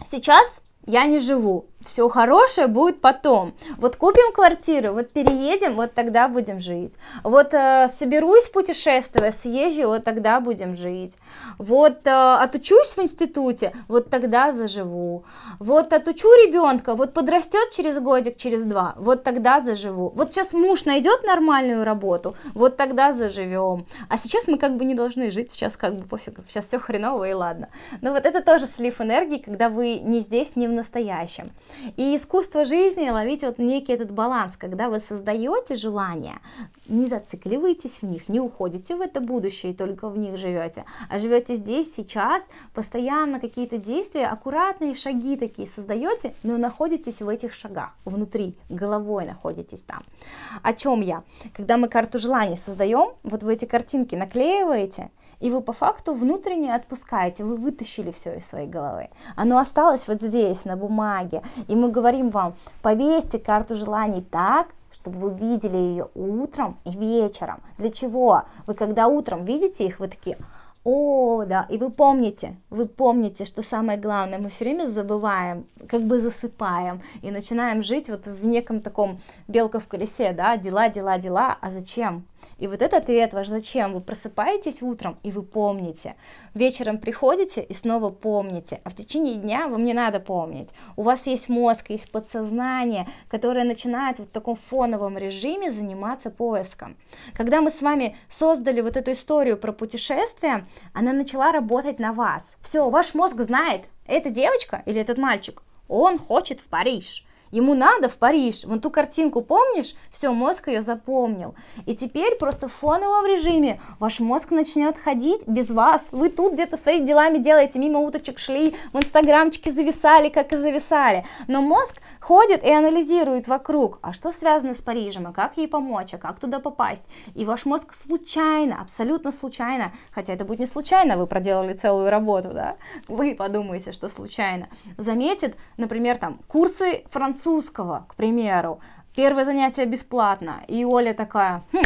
Сейчас я не живу, все хорошее будет потом. Вот купим квартиру, вот переедем, вот тогда будем жить. Вот э, соберусь в съезжу, вот тогда будем жить. Вот э, отучусь в институте, вот тогда заживу. Вот отучу ребенка, вот подрастет через годик, через два, вот тогда заживу. Вот сейчас муж найдет нормальную работу, вот тогда заживем. А сейчас мы как бы не должны жить, сейчас как бы пофиг, сейчас все хреново и ладно. Но вот это тоже слив энергии, когда вы не здесь, не в настоящем. И искусство жизни ловить вот некий этот баланс, когда вы создаете желания, не зацикливаетесь в них, не уходите в это будущее и только в них живете, а живете здесь, сейчас, постоянно какие-то действия, аккуратные шаги такие создаете, но находитесь в этих шагах, внутри, головой находитесь там. О чем я? Когда мы карту желаний создаем, вот вы эти картинки наклеиваете, и вы по факту внутренне отпускаете, вы вытащили все из своей головы. Оно осталось вот здесь, на бумаге, и мы говорим вам, повесьте карту желаний так, чтобы вы видели ее утром и вечером. Для чего? Вы когда утром видите их, вы такие, о, да, и вы помните, вы помните, что самое главное, мы все время забываем, как бы засыпаем и начинаем жить вот в неком таком белка в колесе, да, дела, дела, дела, а зачем? И вот этот ответ ваш «зачем?» вы просыпаетесь утром и вы помните, вечером приходите и снова помните, а в течение дня вам не надо помнить. У вас есть мозг, есть подсознание, которое начинает вот в таком фоновом режиме заниматься поиском. Когда мы с вами создали вот эту историю про путешествия она начала работать на вас. Все, ваш мозг знает, эта девочка или этот мальчик, он хочет в Париж. Ему надо в Париж. Вон ту картинку помнишь? Все, мозг ее запомнил. И теперь просто в фоновом режиме ваш мозг начнет ходить без вас. Вы тут где-то своими делами делаете, мимо уточек шли, в инстаграмчике зависали, как и зависали. Но мозг ходит и анализирует вокруг, а что связано с Парижем, а как ей помочь, а как туда попасть. И ваш мозг случайно, абсолютно случайно, хотя это будет не случайно, вы проделали целую работу, да, вы подумаете, что случайно, заметит, например, там, курсы французского французского, к примеру, первое занятие бесплатно, и Оля такая, хм,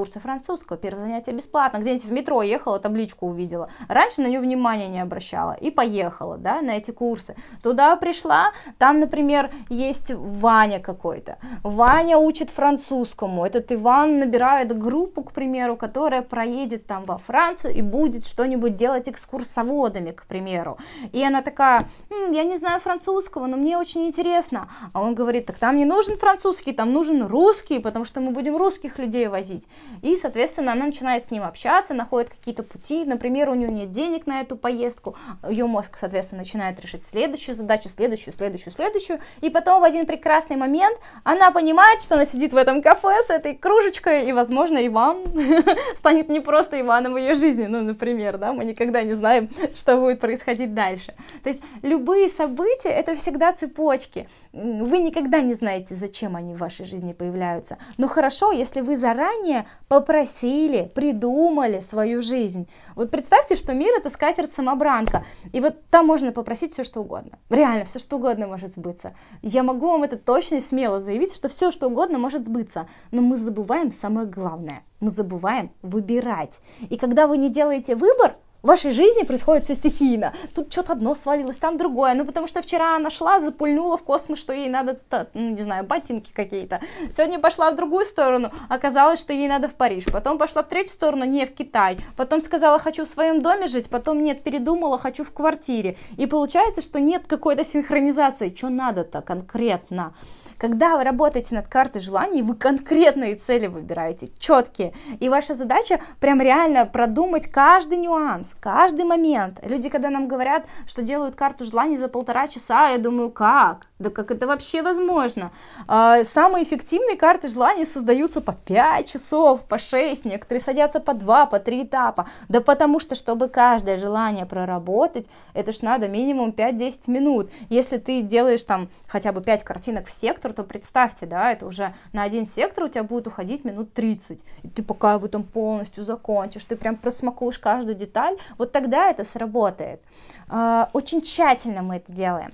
курсы французского, первое занятие бесплатно, где-нибудь в метро ехала, табличку увидела. Раньше на нее внимания не обращала и поехала, да, на эти курсы. Туда пришла, там, например, есть Ваня какой-то. Ваня учит французскому. Этот Иван набирает группу, к примеру, которая проедет там во Францию и будет что-нибудь делать экскурсоводами, к примеру. И она такая, М, я не знаю французского, но мне очень интересно. А он говорит, так там не нужен французский, там нужен русский, потому что мы будем русских людей возить и, соответственно, она начинает с ним общаться, находит какие-то пути, например, у нее нет денег на эту поездку, ее мозг, соответственно, начинает решить следующую задачу, следующую, следующую, следующую, и потом в один прекрасный момент она понимает, что она сидит в этом кафе с этой кружечкой, и, возможно, Иван станет не просто Иваном в ее жизни, ну, например, да, мы никогда не знаем, что будет происходить дальше. То есть любые события — это всегда цепочки. Вы никогда не знаете, зачем они в вашей жизни появляются. Но хорошо, если вы заранее попросили, придумали свою жизнь. Вот представьте, что мир это скатерть-самобранка, и вот там можно попросить все, что угодно. Реально, все, что угодно может сбыться. Я могу вам это точно и смело заявить, что все, что угодно может сбыться, но мы забываем самое главное. Мы забываем выбирать. И когда вы не делаете выбор, в вашей жизни происходит все стихийно. Тут что-то одно свалилось, там другое. Ну, потому что вчера она шла, запульнула в космос, что ей надо, ну, не знаю, ботинки какие-то. Сегодня пошла в другую сторону, оказалось, что ей надо в Париж. Потом пошла в третью сторону, не в Китай. Потом сказала, хочу в своем доме жить. Потом, нет, передумала, хочу в квартире. И получается, что нет какой-то синхронизации. Что надо-то конкретно? Когда вы работаете над картой желаний, вы конкретные цели выбираете, четкие. И ваша задача прям реально продумать каждый нюанс, каждый момент. Люди, когда нам говорят, что делают карту желаний за полтора часа, я думаю, как? Да как это вообще возможно? А, самые эффективные карты желаний создаются по 5 часов, по 6, некоторые садятся по 2, по 3 этапа. Да потому что, чтобы каждое желание проработать, это ж надо минимум 5-10 минут. Если ты делаешь там хотя бы 5 картинок в сектор, то представьте, да, это уже на один сектор у тебя будет уходить минут 30. И ты пока его там полностью закончишь, ты прям просмакуешь каждую деталь, вот тогда это сработает. А, очень тщательно мы это делаем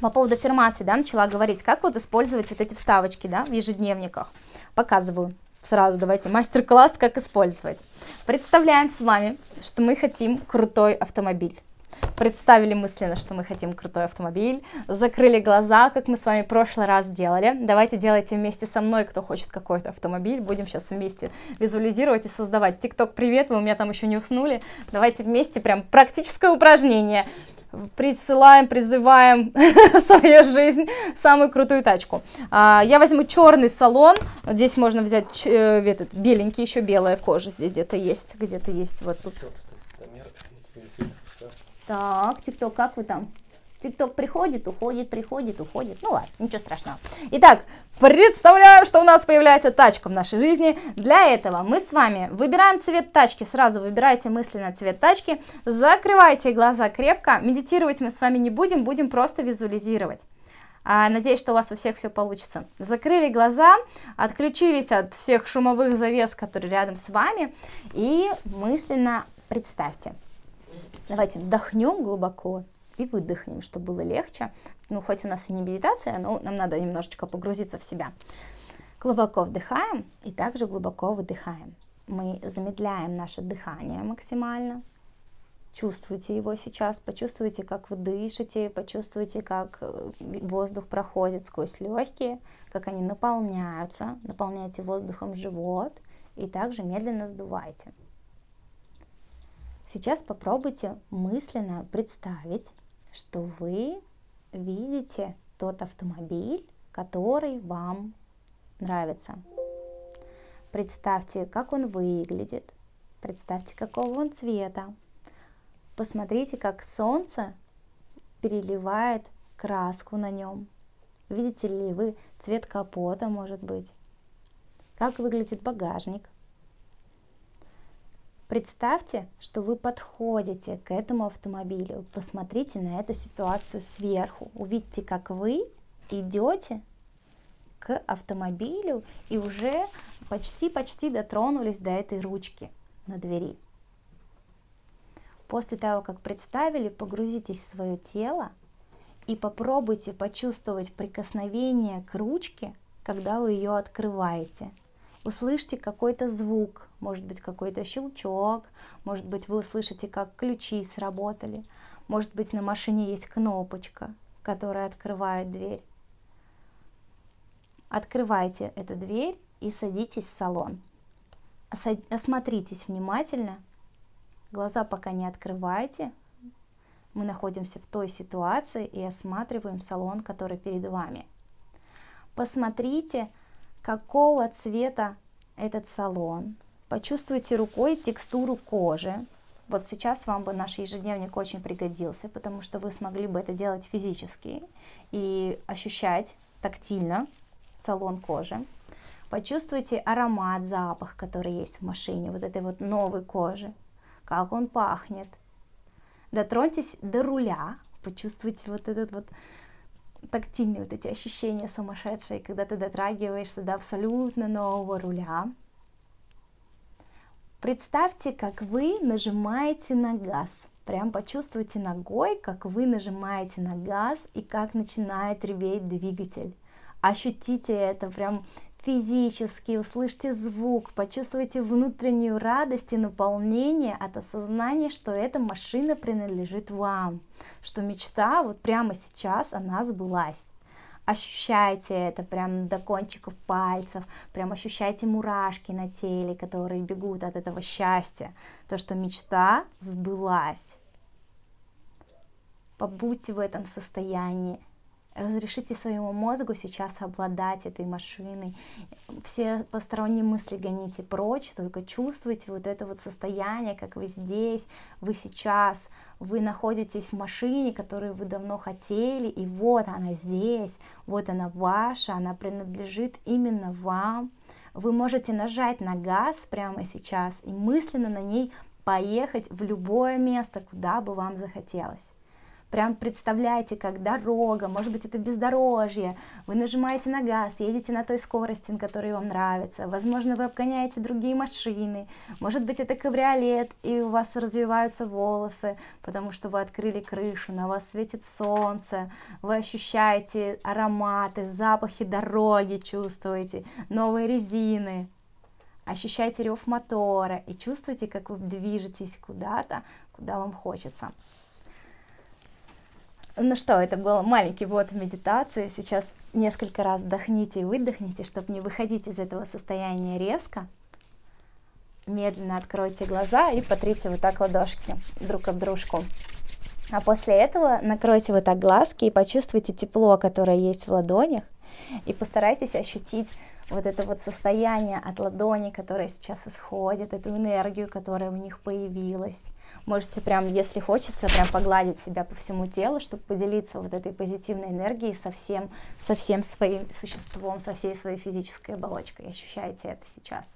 по поводу аффирмации, да, начала говорить, как вот использовать вот эти вставочки, да, в ежедневниках. Показываю сразу, давайте мастер-класс, как использовать. Представляем с вами, что мы хотим крутой автомобиль. Представили мысленно, что мы хотим крутой автомобиль, закрыли глаза, как мы с вами в прошлый раз делали. Давайте делайте вместе со мной, кто хочет какой-то автомобиль. Будем сейчас вместе визуализировать и создавать. Тикток, привет, вы у меня там еще не уснули. Давайте вместе прям практическое упражнение присылаем, призываем в свою жизнь самую крутую тачку. А, я возьму черный салон, здесь можно взять э, этот, беленький, еще белая кожа здесь где-то есть, где-то есть вот тут. Так, тикток, как вы там? Тикток приходит, уходит, приходит, уходит. Ну ладно, ничего страшного. Итак, представляю, что у нас появляется тачка в нашей жизни. Для этого мы с вами выбираем цвет тачки. Сразу выбирайте мысленно цвет тачки. Закрывайте глаза крепко. Медитировать мы с вами не будем, будем просто визуализировать. А, надеюсь, что у вас у всех все получится. Закрыли глаза, отключились от всех шумовых завес, которые рядом с вами, и мысленно представьте. Давайте вдохнем глубоко и выдохнем, чтобы было легче. Ну, хоть у нас и не медитация, но нам надо немножечко погрузиться в себя. Глубоко вдыхаем и также глубоко выдыхаем. Мы замедляем наше дыхание максимально. Чувствуйте его сейчас, почувствуйте, как вы дышите, почувствуйте, как э, воздух проходит сквозь легкие, как они наполняются. Наполняйте воздухом живот и также медленно сдувайте. Сейчас попробуйте мысленно представить, что вы видите тот автомобиль, который вам нравится. Представьте, как он выглядит, представьте, какого он цвета. Посмотрите, как солнце переливает краску на нем. Видите ли вы цвет капота, может быть? Как выглядит багажник? Представьте, что вы подходите к этому автомобилю, посмотрите на эту ситуацию сверху, увидите, как вы идете к автомобилю и уже почти-почти дотронулись до этой ручки на двери. После того, как представили, погрузитесь в свое тело и попробуйте почувствовать прикосновение к ручке, когда вы ее открываете – услышьте какой-то звук, может быть какой-то щелчок, может быть вы услышите, как ключи сработали, может быть на машине есть кнопочка, которая открывает дверь. Открывайте эту дверь и садитесь в салон. Осмотритесь внимательно, глаза пока не открывайте. Мы находимся в той ситуации и осматриваем салон, который перед вами. Посмотрите, какого цвета этот салон. Почувствуйте рукой текстуру кожи. Вот сейчас вам бы наш ежедневник очень пригодился, потому что вы смогли бы это делать физически и ощущать тактильно салон кожи. Почувствуйте аромат, запах, который есть в машине, вот этой вот новой кожи, как он пахнет. Дотроньтесь до руля, почувствуйте вот этот вот тактильные вот эти ощущения сумасшедшие, когда ты дотрагиваешься до абсолютно нового руля. Представьте, как вы нажимаете на газ. Прям почувствуйте ногой, как вы нажимаете на газ и как начинает реветь двигатель. Ощутите это прям физически, услышьте звук, почувствуйте внутреннюю радость и наполнение от осознания, что эта машина принадлежит вам, что мечта вот прямо сейчас она сбылась. Ощущайте это прям до кончиков пальцев, прям ощущайте мурашки на теле, которые бегут от этого счастья, то, что мечта сбылась. Побудьте в этом состоянии, Разрешите своему мозгу сейчас обладать этой машиной. Все посторонние мысли гоните прочь, только чувствуйте вот это вот состояние, как вы здесь, вы сейчас, вы находитесь в машине, которую вы давно хотели, и вот она здесь, вот она ваша, она принадлежит именно вам. Вы можете нажать на газ прямо сейчас и мысленно на ней поехать в любое место, куда бы вам захотелось. Прям представляете, как дорога, может быть, это бездорожье. Вы нажимаете на газ, едете на той скорости, на которой вам нравится. Возможно, вы обгоняете другие машины. Может быть, это кабриолет, и у вас развиваются волосы, потому что вы открыли крышу, на вас светит солнце. Вы ощущаете ароматы, запахи дороги чувствуете, новые резины ощущаете рев мотора и чувствуете, как вы движетесь куда-то, куда вам хочется. Ну что, это был маленький вот медитацию. Сейчас несколько раз вдохните и выдохните, чтобы не выходить из этого состояния резко. Медленно откройте глаза и потрите вот так ладошки друг об дружку. А после этого накройте вот так глазки и почувствуйте тепло, которое есть в ладонях. И постарайтесь ощутить вот это вот состояние от ладони, которое сейчас исходит, эту энергию, которая у них появилась. Можете прям, если хочется, прям погладить себя по всему телу, чтобы поделиться вот этой позитивной энергией со всем, со всем своим существом, со всей своей физической оболочкой. Ощущаете это сейчас.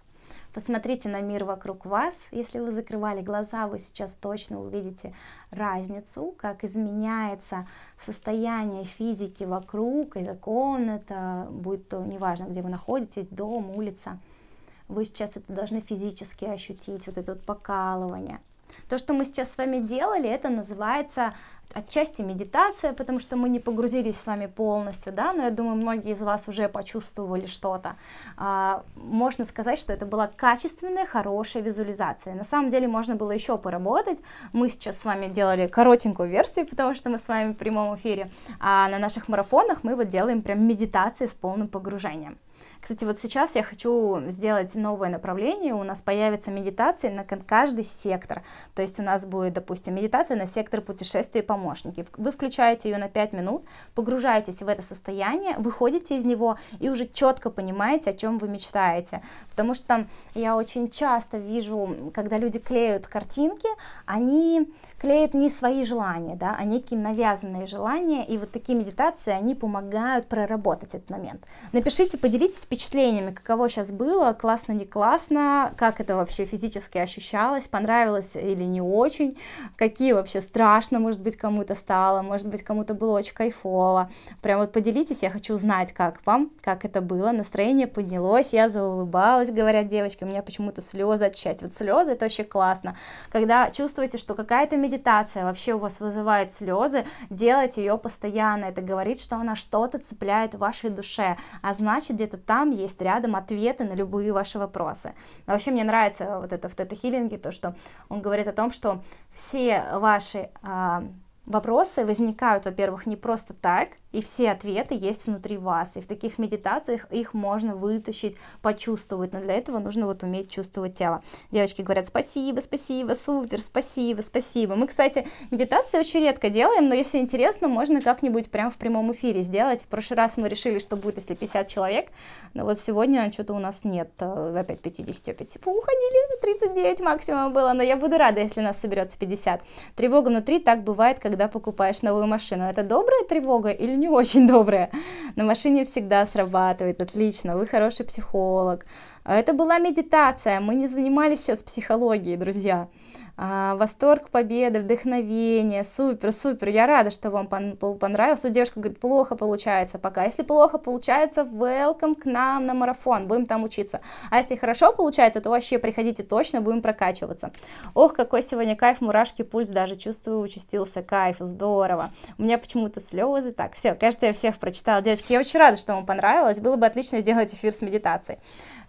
Посмотрите на мир вокруг вас. Если вы закрывали глаза, вы сейчас точно увидите разницу, как изменяется состояние физики вокруг, это комната, будет то неважно, где вы находитесь, дом, улица. Вы сейчас это должны физически ощутить, вот это вот покалывание. То, что мы сейчас с вами делали, это называется отчасти медитация, потому что мы не погрузились с вами полностью, да, но я думаю, многие из вас уже почувствовали что-то. А, можно сказать, что это была качественная, хорошая визуализация. На самом деле можно было еще поработать. Мы сейчас с вами делали коротенькую версию, потому что мы с вами в прямом эфире, а на наших марафонах мы вот делаем прям медитации с полным погружением. Кстати, вот сейчас я хочу сделать новое направление. У нас появится медитации на каждый сектор. То есть у нас будет, допустим, медитация на сектор путешествия и помощники. Вы включаете ее на 5 минут, погружаетесь в это состояние, выходите из него и уже четко понимаете, о чем вы мечтаете. Потому что я очень часто вижу, когда люди клеят картинки, они клеят не свои желания, да, а некие навязанные желания. И вот такие медитации, они помогают проработать этот момент. Напишите, поделитесь впечатлениями, каково сейчас было, классно, не классно, как это вообще физически ощущалось, понравилось или не очень, какие вообще страшно, может быть, кому-то стало, может быть, кому-то было очень кайфово. Прям вот поделитесь, я хочу узнать, как вам, как это было, настроение поднялось, я заулыбалась, говорят девочки, у меня почему-то слезы от счастья. Вот слезы, это вообще классно. Когда чувствуете, что какая-то медитация вообще у вас вызывает слезы, делайте ее постоянно, это говорит, что она что-то цепляет в вашей душе, а значит, где-то там там есть рядом ответы на любые ваши вопросы. Но вообще мне нравится вот это в тета-хиллинге, то, что он говорит о том, что все ваши а, Вопросы возникают, во-первых, не просто так, и все ответы есть внутри вас. И в таких медитациях их можно вытащить, почувствовать, но для этого нужно вот уметь чувствовать тело. Девочки говорят спасибо, спасибо, супер, спасибо, спасибо. Мы, кстати, медитации очень редко делаем, но если интересно, можно как-нибудь прямо в прямом эфире сделать. В прошлый раз мы решили, что будет, если 50 человек, но вот сегодня что-то у нас нет, э, опять 50, опять типа уходили, 39 максимум было, но я буду рада, если нас соберется 50. Тревога внутри так бывает, как когда покупаешь новую машину. Это добрая тревога или не очень добрая? На машине всегда срабатывает, отлично, вы хороший психолог. А это была медитация, мы не занимались сейчас психологией, друзья. Друзья. А, восторг победы, вдохновение, супер, супер, я рада, что вам понравилось. Девушка говорит, плохо получается пока. Если плохо получается, welcome к нам на марафон, будем там учиться. А если хорошо получается, то вообще приходите точно, будем прокачиваться. Ох, какой сегодня кайф, мурашки, пульс даже чувствую, участился, кайф, здорово. У меня почему-то слезы, так, все, кажется, я всех прочитала. Девочки, я очень рада, что вам понравилось, было бы отлично сделать эфир с медитацией.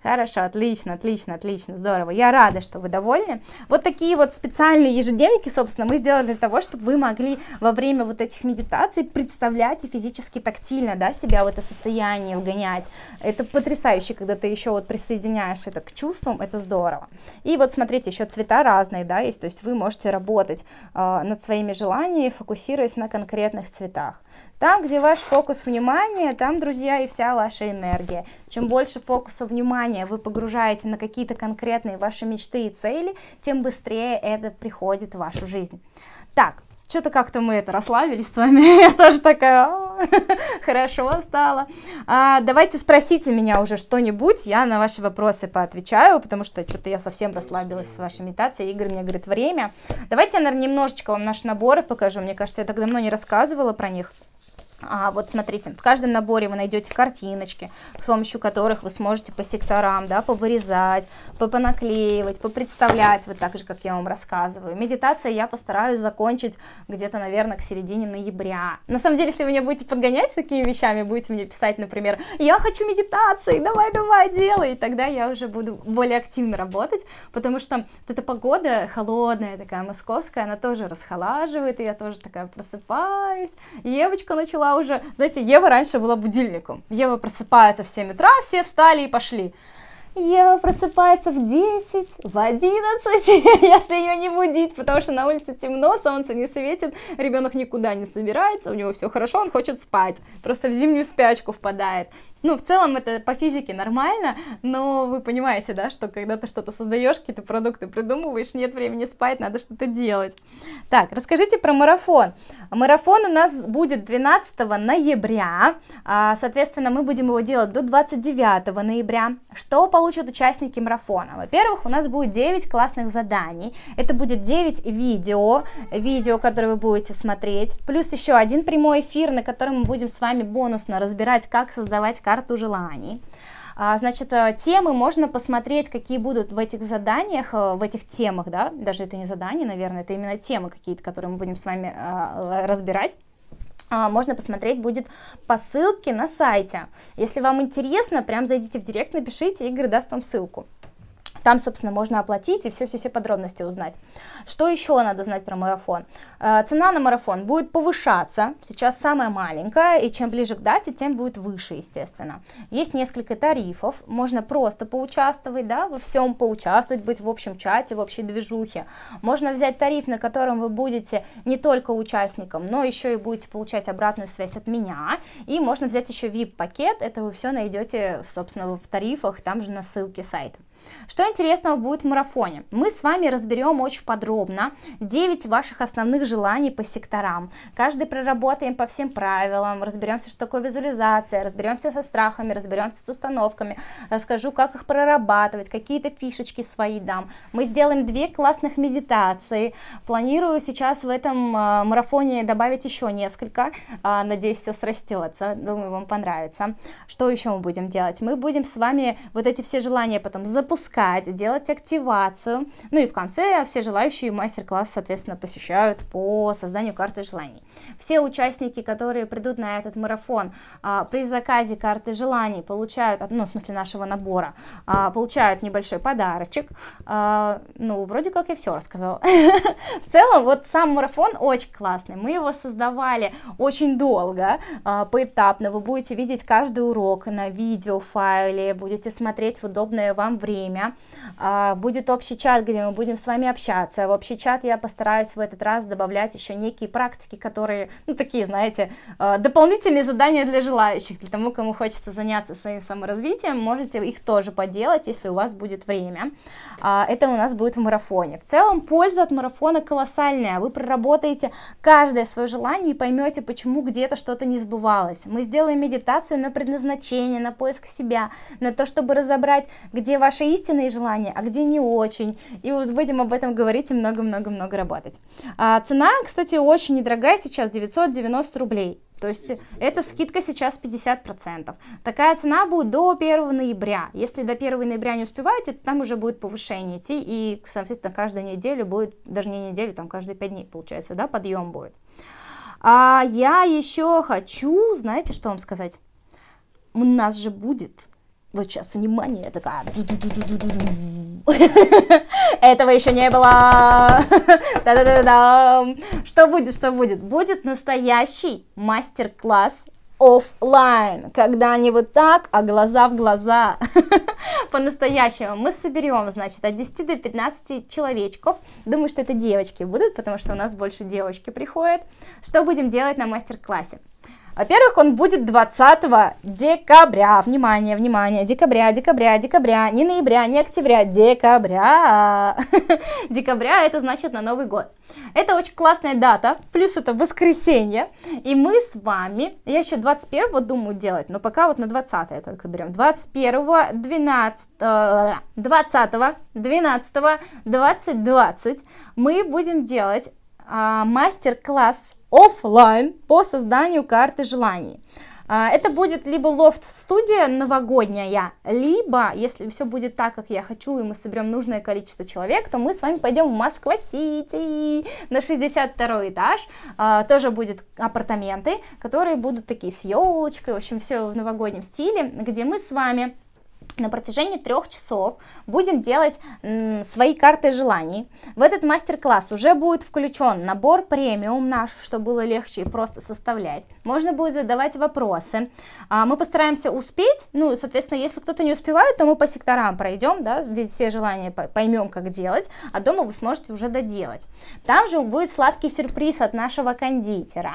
Хорошо, отлично, отлично, отлично, здорово. Я рада, что вы довольны. Вот такие вот специальные ежедневники, собственно, мы сделали для того, чтобы вы могли во время вот этих медитаций представлять и физически тактильно, да, себя в это состояние вгонять. Это потрясающе, когда ты еще вот присоединяешь это к чувствам, это здорово. И вот смотрите, еще цвета разные, да, есть, то есть вы можете работать э, над своими желаниями, фокусируясь на конкретных цветах. Там, где ваш фокус внимания, там, друзья, и вся ваша энергия. Чем больше фокуса внимания внимание вы погружаете на какие-то конкретные ваши мечты и цели, тем быстрее это приходит в вашу жизнь. Так, что-то как-то мы это расслабились с вами. Я тоже такая, хорошо стало. А, давайте спросите меня уже что-нибудь, я на ваши вопросы поотвечаю, потому что что-то я совсем расслабилась с вашей имитацией. Игорь мне говорит время. Давайте я, наверное, немножечко вам наши наборы покажу. Мне кажется, я так давно не рассказывала про них. А, вот смотрите, в каждом наборе вы найдете картиночки, с помощью которых вы сможете по секторам, да, повырезать, понаклеивать, попредставлять, вот так же, как я вам рассказываю. Медитация я постараюсь закончить где-то, наверное, к середине ноября. На самом деле, если вы меня будете подгонять такими вещами, будете мне писать, например, я хочу медитации, давай, давай, делай, и тогда я уже буду более активно работать, потому что вот эта погода холодная такая, московская, она тоже расхолаживает, и я тоже такая просыпаюсь, Евочка начала уже, знаете, Ева раньше была будильником. Ева просыпается в 7 утра, все встали и пошли. Ева просыпается в 10, в 11, если ее не будить, потому что на улице темно, солнце не светит, ребенок никуда не собирается, у него все хорошо, он хочет спать, просто в зимнюю спячку впадает. Ну, в целом это по физике нормально, но вы понимаете, да, что когда ты что-то создаешь, какие-то продукты придумываешь, нет времени спать, надо что-то делать. Так, расскажите про марафон. Марафон у нас будет 12 ноября, а, соответственно, мы будем его делать до 29 ноября. Что получат участники марафона? Во-первых, у нас будет 9 классных заданий, это будет 9 видео, видео, которые вы будете смотреть, плюс еще один прямой эфир, на котором мы будем с вами бонусно разбирать, как создавать, карту желаний. А, значит, э, темы можно посмотреть, какие будут в этих заданиях, э, в этих темах, да, даже это не задание, наверное, это именно темы какие-то, которые мы будем с вами э, разбирать а, можно посмотреть будет по ссылке на сайте. Если вам интересно, прям зайдите в директ, напишите, Игорь даст вам ссылку. Там, собственно, можно оплатить и все-все-все подробности узнать. Что еще надо знать про марафон? Э, цена на марафон будет повышаться, сейчас самая маленькая, и чем ближе к дате, тем будет выше, естественно. Есть несколько тарифов, можно просто поучаствовать, да, во всем поучаствовать, быть в общем чате, в общей движухе. Можно взять тариф, на котором вы будете не только участником, но еще и будете получать обратную связь от меня, и можно взять еще VIP-пакет, это вы все найдете, собственно, в тарифах, там же на ссылке сайта. Что интересного будет в марафоне? Мы с вами разберем очень подробно 9 ваших основных желаний по секторам. Каждый проработаем по всем правилам, разберемся, что такое визуализация, разберемся со страхами, разберемся с установками, расскажу, как их прорабатывать, какие-то фишечки свои дам. Мы сделаем две классных медитации. Планирую сейчас в этом э, марафоне добавить еще несколько. А, надеюсь, все срастется. Думаю, вам понравится. Что еще мы будем делать? Мы будем с вами вот эти все желания потом заполнять запускать, делать активацию. Ну и в конце все желающие мастер-класс, соответственно, посещают по созданию карты желаний. Все участники, которые придут на этот марафон, а, при заказе карты желаний получают, ну, в смысле нашего набора, а, получают небольшой подарочек. А, ну, вроде как я все рассказала. В целом, вот сам марафон очень классный. Мы его создавали очень долго, поэтапно. Вы будете видеть каждый урок на видеофайле, будете смотреть в удобное вам время время. А, будет общий чат, где мы будем с вами общаться. В общий чат я постараюсь в этот раз добавлять еще некие практики, которые, ну, такие, знаете, а, дополнительные задания для желающих, для того, кому хочется заняться своим саморазвитием, можете их тоже поделать, если у вас будет время. А, это у нас будет в марафоне. В целом, польза от марафона колоссальная. Вы проработаете каждое свое желание и поймете, почему где-то что-то не сбывалось. Мы сделаем медитацию на предназначение, на поиск себя, на то, чтобы разобрать, где ваши ваши истинные желания, а где не очень. И вот будем об этом говорить и много-много-много работать. А, цена, кстати, очень недорогая сейчас, 990 рублей. То есть эта скидка сейчас 50%. Такая цена будет до 1 ноября. Если до 1 ноября не успеваете, то там уже будет повышение идти, и, соответственно, каждую неделю будет, даже не неделю, там каждые 5 дней, получается, да, подъем будет. А я еще хочу, знаете, что вам сказать? У нас же будет вот сейчас, внимание, я такая... Этого еще не было. Что будет, что будет? Будет настоящий мастер-класс офлайн, когда они вот так, а глаза в глаза. По-настоящему. Мы соберем, значит, от 10 до 15 человечков. Думаю, что это девочки будут, потому что у нас больше девочки приходят. Что будем делать на мастер-классе? Во-первых, он будет 20 декабря. Внимание, внимание, декабря, декабря, декабря, не ноября, не октября, декабря. Декабря это значит на Новый год. Это очень классная дата, плюс это воскресенье. И мы с вами, я еще 21 думаю делать, но пока вот на 20 только берем. 21, 12, 20, 12, 20, 20 мы будем делать а, мастер-класс офлайн по созданию карты желаний. А, это будет либо лофт в студии новогодняя, либо, если все будет так, как я хочу, и мы соберем нужное количество человек, то мы с вами пойдем в Москва-Сити на 62 этаж. А, тоже будут апартаменты, которые будут такие с елочкой, в общем, все в новогоднем стиле, где мы с вами на протяжении трех часов будем делать свои карты желаний. В этот мастер-класс уже будет включен набор премиум наш, чтобы было легче и просто составлять. Можно будет задавать вопросы. А, мы постараемся успеть, ну, соответственно, если кто-то не успевает, то мы по секторам пройдем, да, ведь все желания поймем, как делать, а дома вы сможете уже доделать. Там же будет сладкий сюрприз от нашего кондитера.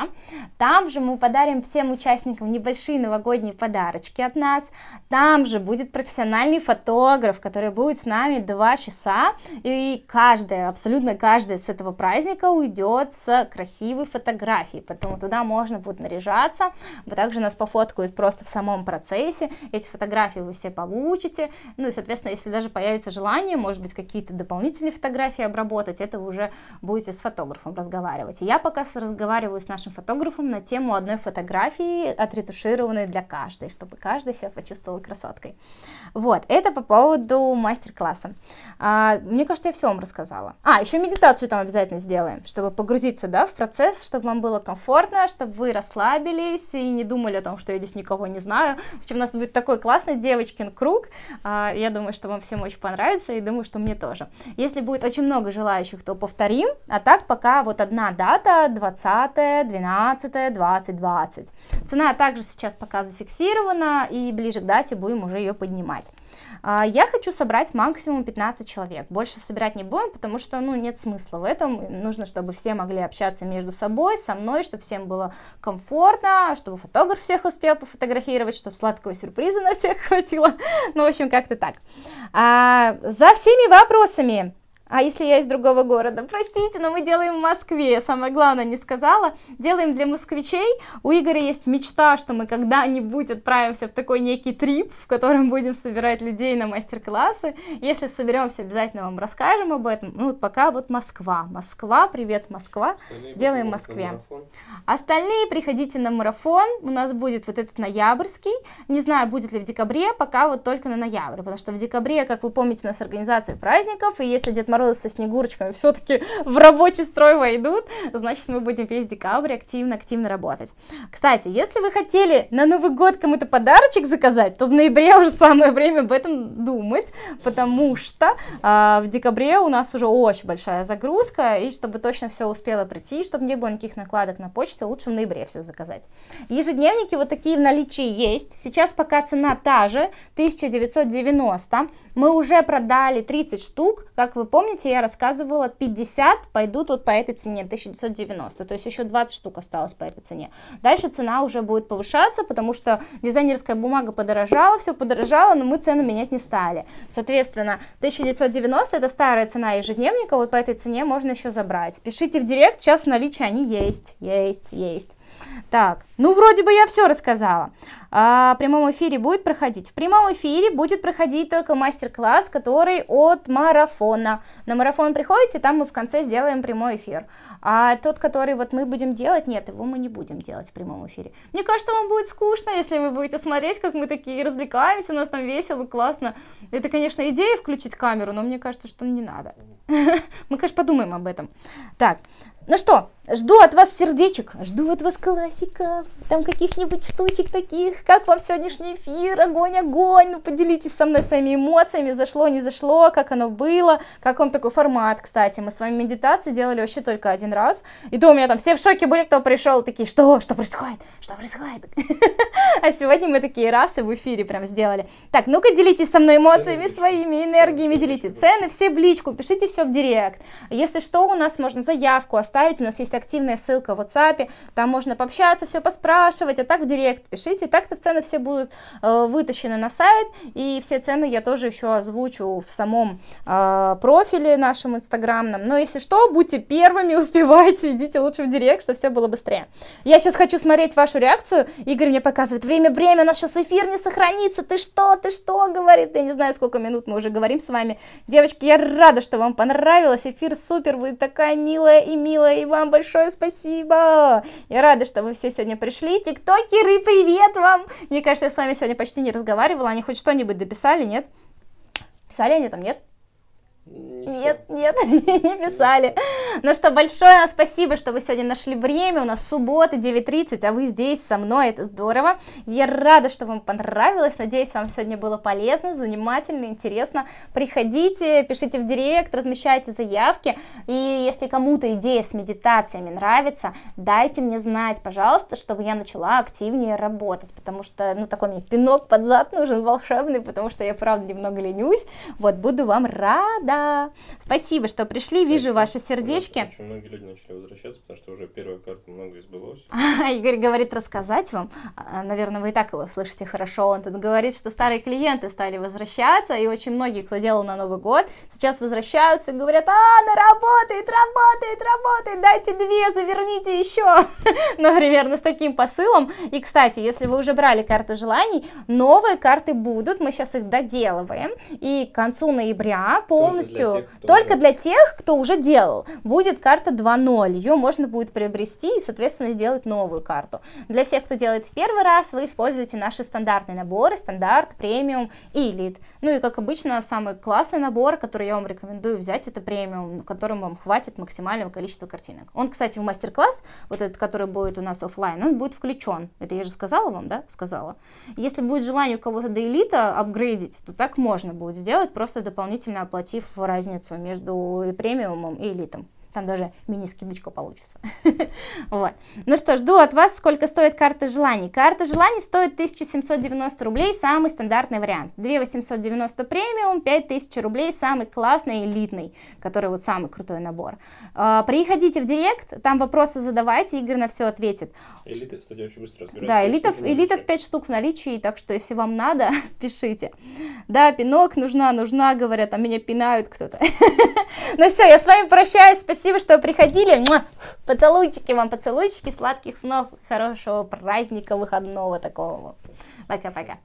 Там же мы подарим всем участникам небольшие новогодние подарочки от нас. Там же будет профессиональный профессиональный фотограф, который будет с нами два часа, и каждая, абсолютно каждая с этого праздника уйдет с красивой фотографией, поэтому туда можно будет наряжаться, вы также нас пофоткают просто в самом процессе, эти фотографии вы все получите, ну и, соответственно, если даже появится желание, может быть, какие-то дополнительные фотографии обработать, это вы уже будете с фотографом разговаривать. И я пока разговариваю с нашим фотографом на тему одной фотографии, отретушированной для каждой, чтобы каждый себя почувствовал красоткой. Вот, это по поводу мастер-класса. А, мне кажется, я все вам рассказала. А, еще медитацию там обязательно сделаем, чтобы погрузиться, да, в процесс, чтобы вам было комфортно, чтобы вы расслабились и не думали о том, что я здесь никого не знаю. В общем, у нас будет такой классный девочкин круг. А, я думаю, что вам всем очень понравится и думаю, что мне тоже. Если будет очень много желающих, то повторим, а так пока вот одна дата 20, 12, 20, 20. Цена также сейчас пока зафиксирована и ближе к дате будем уже ее поднимать мать. А, я хочу собрать максимум 15 человек. Больше собирать не будем, потому что ну, нет смысла в этом. Нужно, чтобы все могли общаться между собой, со мной, чтобы всем было комфортно, чтобы фотограф всех успел пофотографировать, чтобы сладкого сюрприза на всех хватило. Ну, в общем, как-то так. А, за всеми вопросами а если я из другого города? Простите, но мы делаем в Москве, самое главное не сказала. Делаем для москвичей. У Игоря есть мечта, что мы когда-нибудь отправимся в такой некий трип, в котором будем собирать людей на мастер-классы. Если соберемся, обязательно вам расскажем об этом. Ну вот пока вот Москва. Москва, привет, Москва. Остальные делаем в Москве. Остальные приходите на марафон. У нас будет вот этот ноябрьский. Не знаю, будет ли в декабре, пока вот только на ноябрь, потому что в декабре, как вы помните, у нас организация праздников, и если Дед Мороз рода со снегурочками все-таки в рабочий строй войдут, значит, мы будем весь декабрь активно-активно работать. Кстати, если вы хотели на Новый год кому-то подарочек заказать, то в ноябре уже самое время об этом думать, потому что э, в декабре у нас уже очень большая загрузка, и чтобы точно все успело прийти, чтобы не было никаких накладок на почте, лучше в ноябре все заказать. Ежедневники вот такие в наличии есть. Сейчас пока цена та же, 1990. Мы уже продали 30 штук, как вы помните, помните, я рассказывала, 50 пойдут вот по этой цене, 1990, то есть еще 20 штук осталось по этой цене. Дальше цена уже будет повышаться, потому что дизайнерская бумага подорожала, все подорожало, но мы цену менять не стали. Соответственно, 1990 это старая цена ежедневника, вот по этой цене можно еще забрать. Пишите в директ, сейчас в наличии они есть, есть, есть. Так, ну вроде бы я все рассказала. А, в прямом эфире будет проходить? В прямом эфире будет проходить только мастер-класс, который от марафона. На марафон приходите, там мы в конце сделаем прямой эфир. А тот, который вот мы будем делать, нет, его мы не будем делать в прямом эфире. Мне кажется, вам будет скучно, если вы будете смотреть, как мы такие развлекаемся, у нас там весело, классно. Это, конечно, идея включить камеру, но мне кажется, что не надо. Мы, конечно, подумаем об этом. Так, ну что, жду от вас сердечек, жду от вас классиков, там каких-нибудь штучек таких, как вам сегодняшний эфир, огонь, огонь, ну, поделитесь со мной своими эмоциями, зашло, не зашло, как оно было, как вам такой формат, кстати, мы с вами медитации делали вообще только один раз, и то у меня там все в шоке были, кто пришел, такие, что, что происходит, что происходит, а сегодня мы такие раз и в эфире прям сделали. Так, ну-ка делитесь со мной эмоциями своими, энергиями, делите цены, все в личку, пишите все в директ, если что, у нас можно заявку оставить, поставить, у нас есть активная ссылка в WhatsApp, там можно пообщаться, все поспрашивать, а так в директ пишите, так-то в цены все будут э, вытащены на сайт, и все цены я тоже еще озвучу в самом э, профиле нашем инстаграмном, но если что, будьте первыми, успевайте, идите лучше в директ, чтобы все было быстрее. Я сейчас хочу смотреть вашу реакцию, Игорь мне показывает, время, время, у нас сейчас эфир не сохранится, ты что, ты что, говорит, я не знаю, сколько минут мы уже говорим с вами. Девочки, я рада, что вам понравилось, эфир супер, вы такая милая и милая, увидела, и вам большое спасибо. Я рада, что вы все сегодня пришли. Тиктокеры, привет вам! Мне кажется, я с вами сегодня почти не разговаривала, они хоть что-нибудь дописали, нет? Писали они там, нет? Нет, нет, не писали. Ну что, большое спасибо, что вы сегодня нашли время. У нас суббота, 9.30, а вы здесь со мной, это здорово. Я рада, что вам понравилось. Надеюсь, вам сегодня было полезно, занимательно, интересно. Приходите, пишите в директ, размещайте заявки. И если кому-то идея с медитациями нравится, дайте мне знать, пожалуйста, чтобы я начала активнее работать, потому что, ну, такой мне пинок под зад нужен волшебный, потому что я, правда, немного ленюсь. Вот, буду вам рада. Спасибо, что пришли. Вижу ваши сердечки. очень многие люди начали возвращаться, потому что уже первая карта много избылось. Игорь говорит рассказать вам. А, а, наверное, вы и так его слышите хорошо. Он тут говорит, что старые клиенты стали возвращаться, и очень многие, кто делал на Новый год, сейчас возвращаются и говорят, а, она работает, работает, работает, дайте две, заверните еще. Ну, примерно с таким посылом. И, кстати, если вы уже брали карту желаний, новые карты будут, мы сейчас их доделываем, и к концу ноября полностью костюм. Для тех, Только уже... для тех, кто уже делал. Будет карта 2.0, ее можно будет приобрести и, соответственно, сделать новую карту. Для всех, кто делает в первый раз, вы используете наши стандартные наборы, стандарт, премиум и элит. Ну и, как обычно, самый классный набор, который я вам рекомендую взять, это премиум, которым вам хватит максимального количества картинок. Он, кстати, в мастер-класс, вот этот, который будет у нас офлайн, он будет включен. Это я же сказала вам, да? Сказала. Если будет желание у кого-то до элита апгрейдить, то так можно будет сделать, просто дополнительно оплатив разницу между премиумом и элитом. Там даже мини-скидочка получится. вот. Ну что, жду от вас, сколько стоит карта желаний. Карта желаний стоит 1790 рублей, самый стандартный вариант. 2890 премиум, 5000 рублей, самый классный, элитный, который вот самый крутой набор. А, приходите в директ, там вопросы задавайте, Игорь на все ответит. Элита, кстати, очень быстро Да, элитов, элитов 5 штук в наличии, так что если вам надо, пишите. Да, пинок нужна, нужна, говорят, а меня пинают кто-то. ну все, я с вами прощаюсь, спасибо спасибо, что приходили. Поцелуйчики вам, поцелуйчики, сладких снов, хорошего праздника выходного такого. Пока-пока.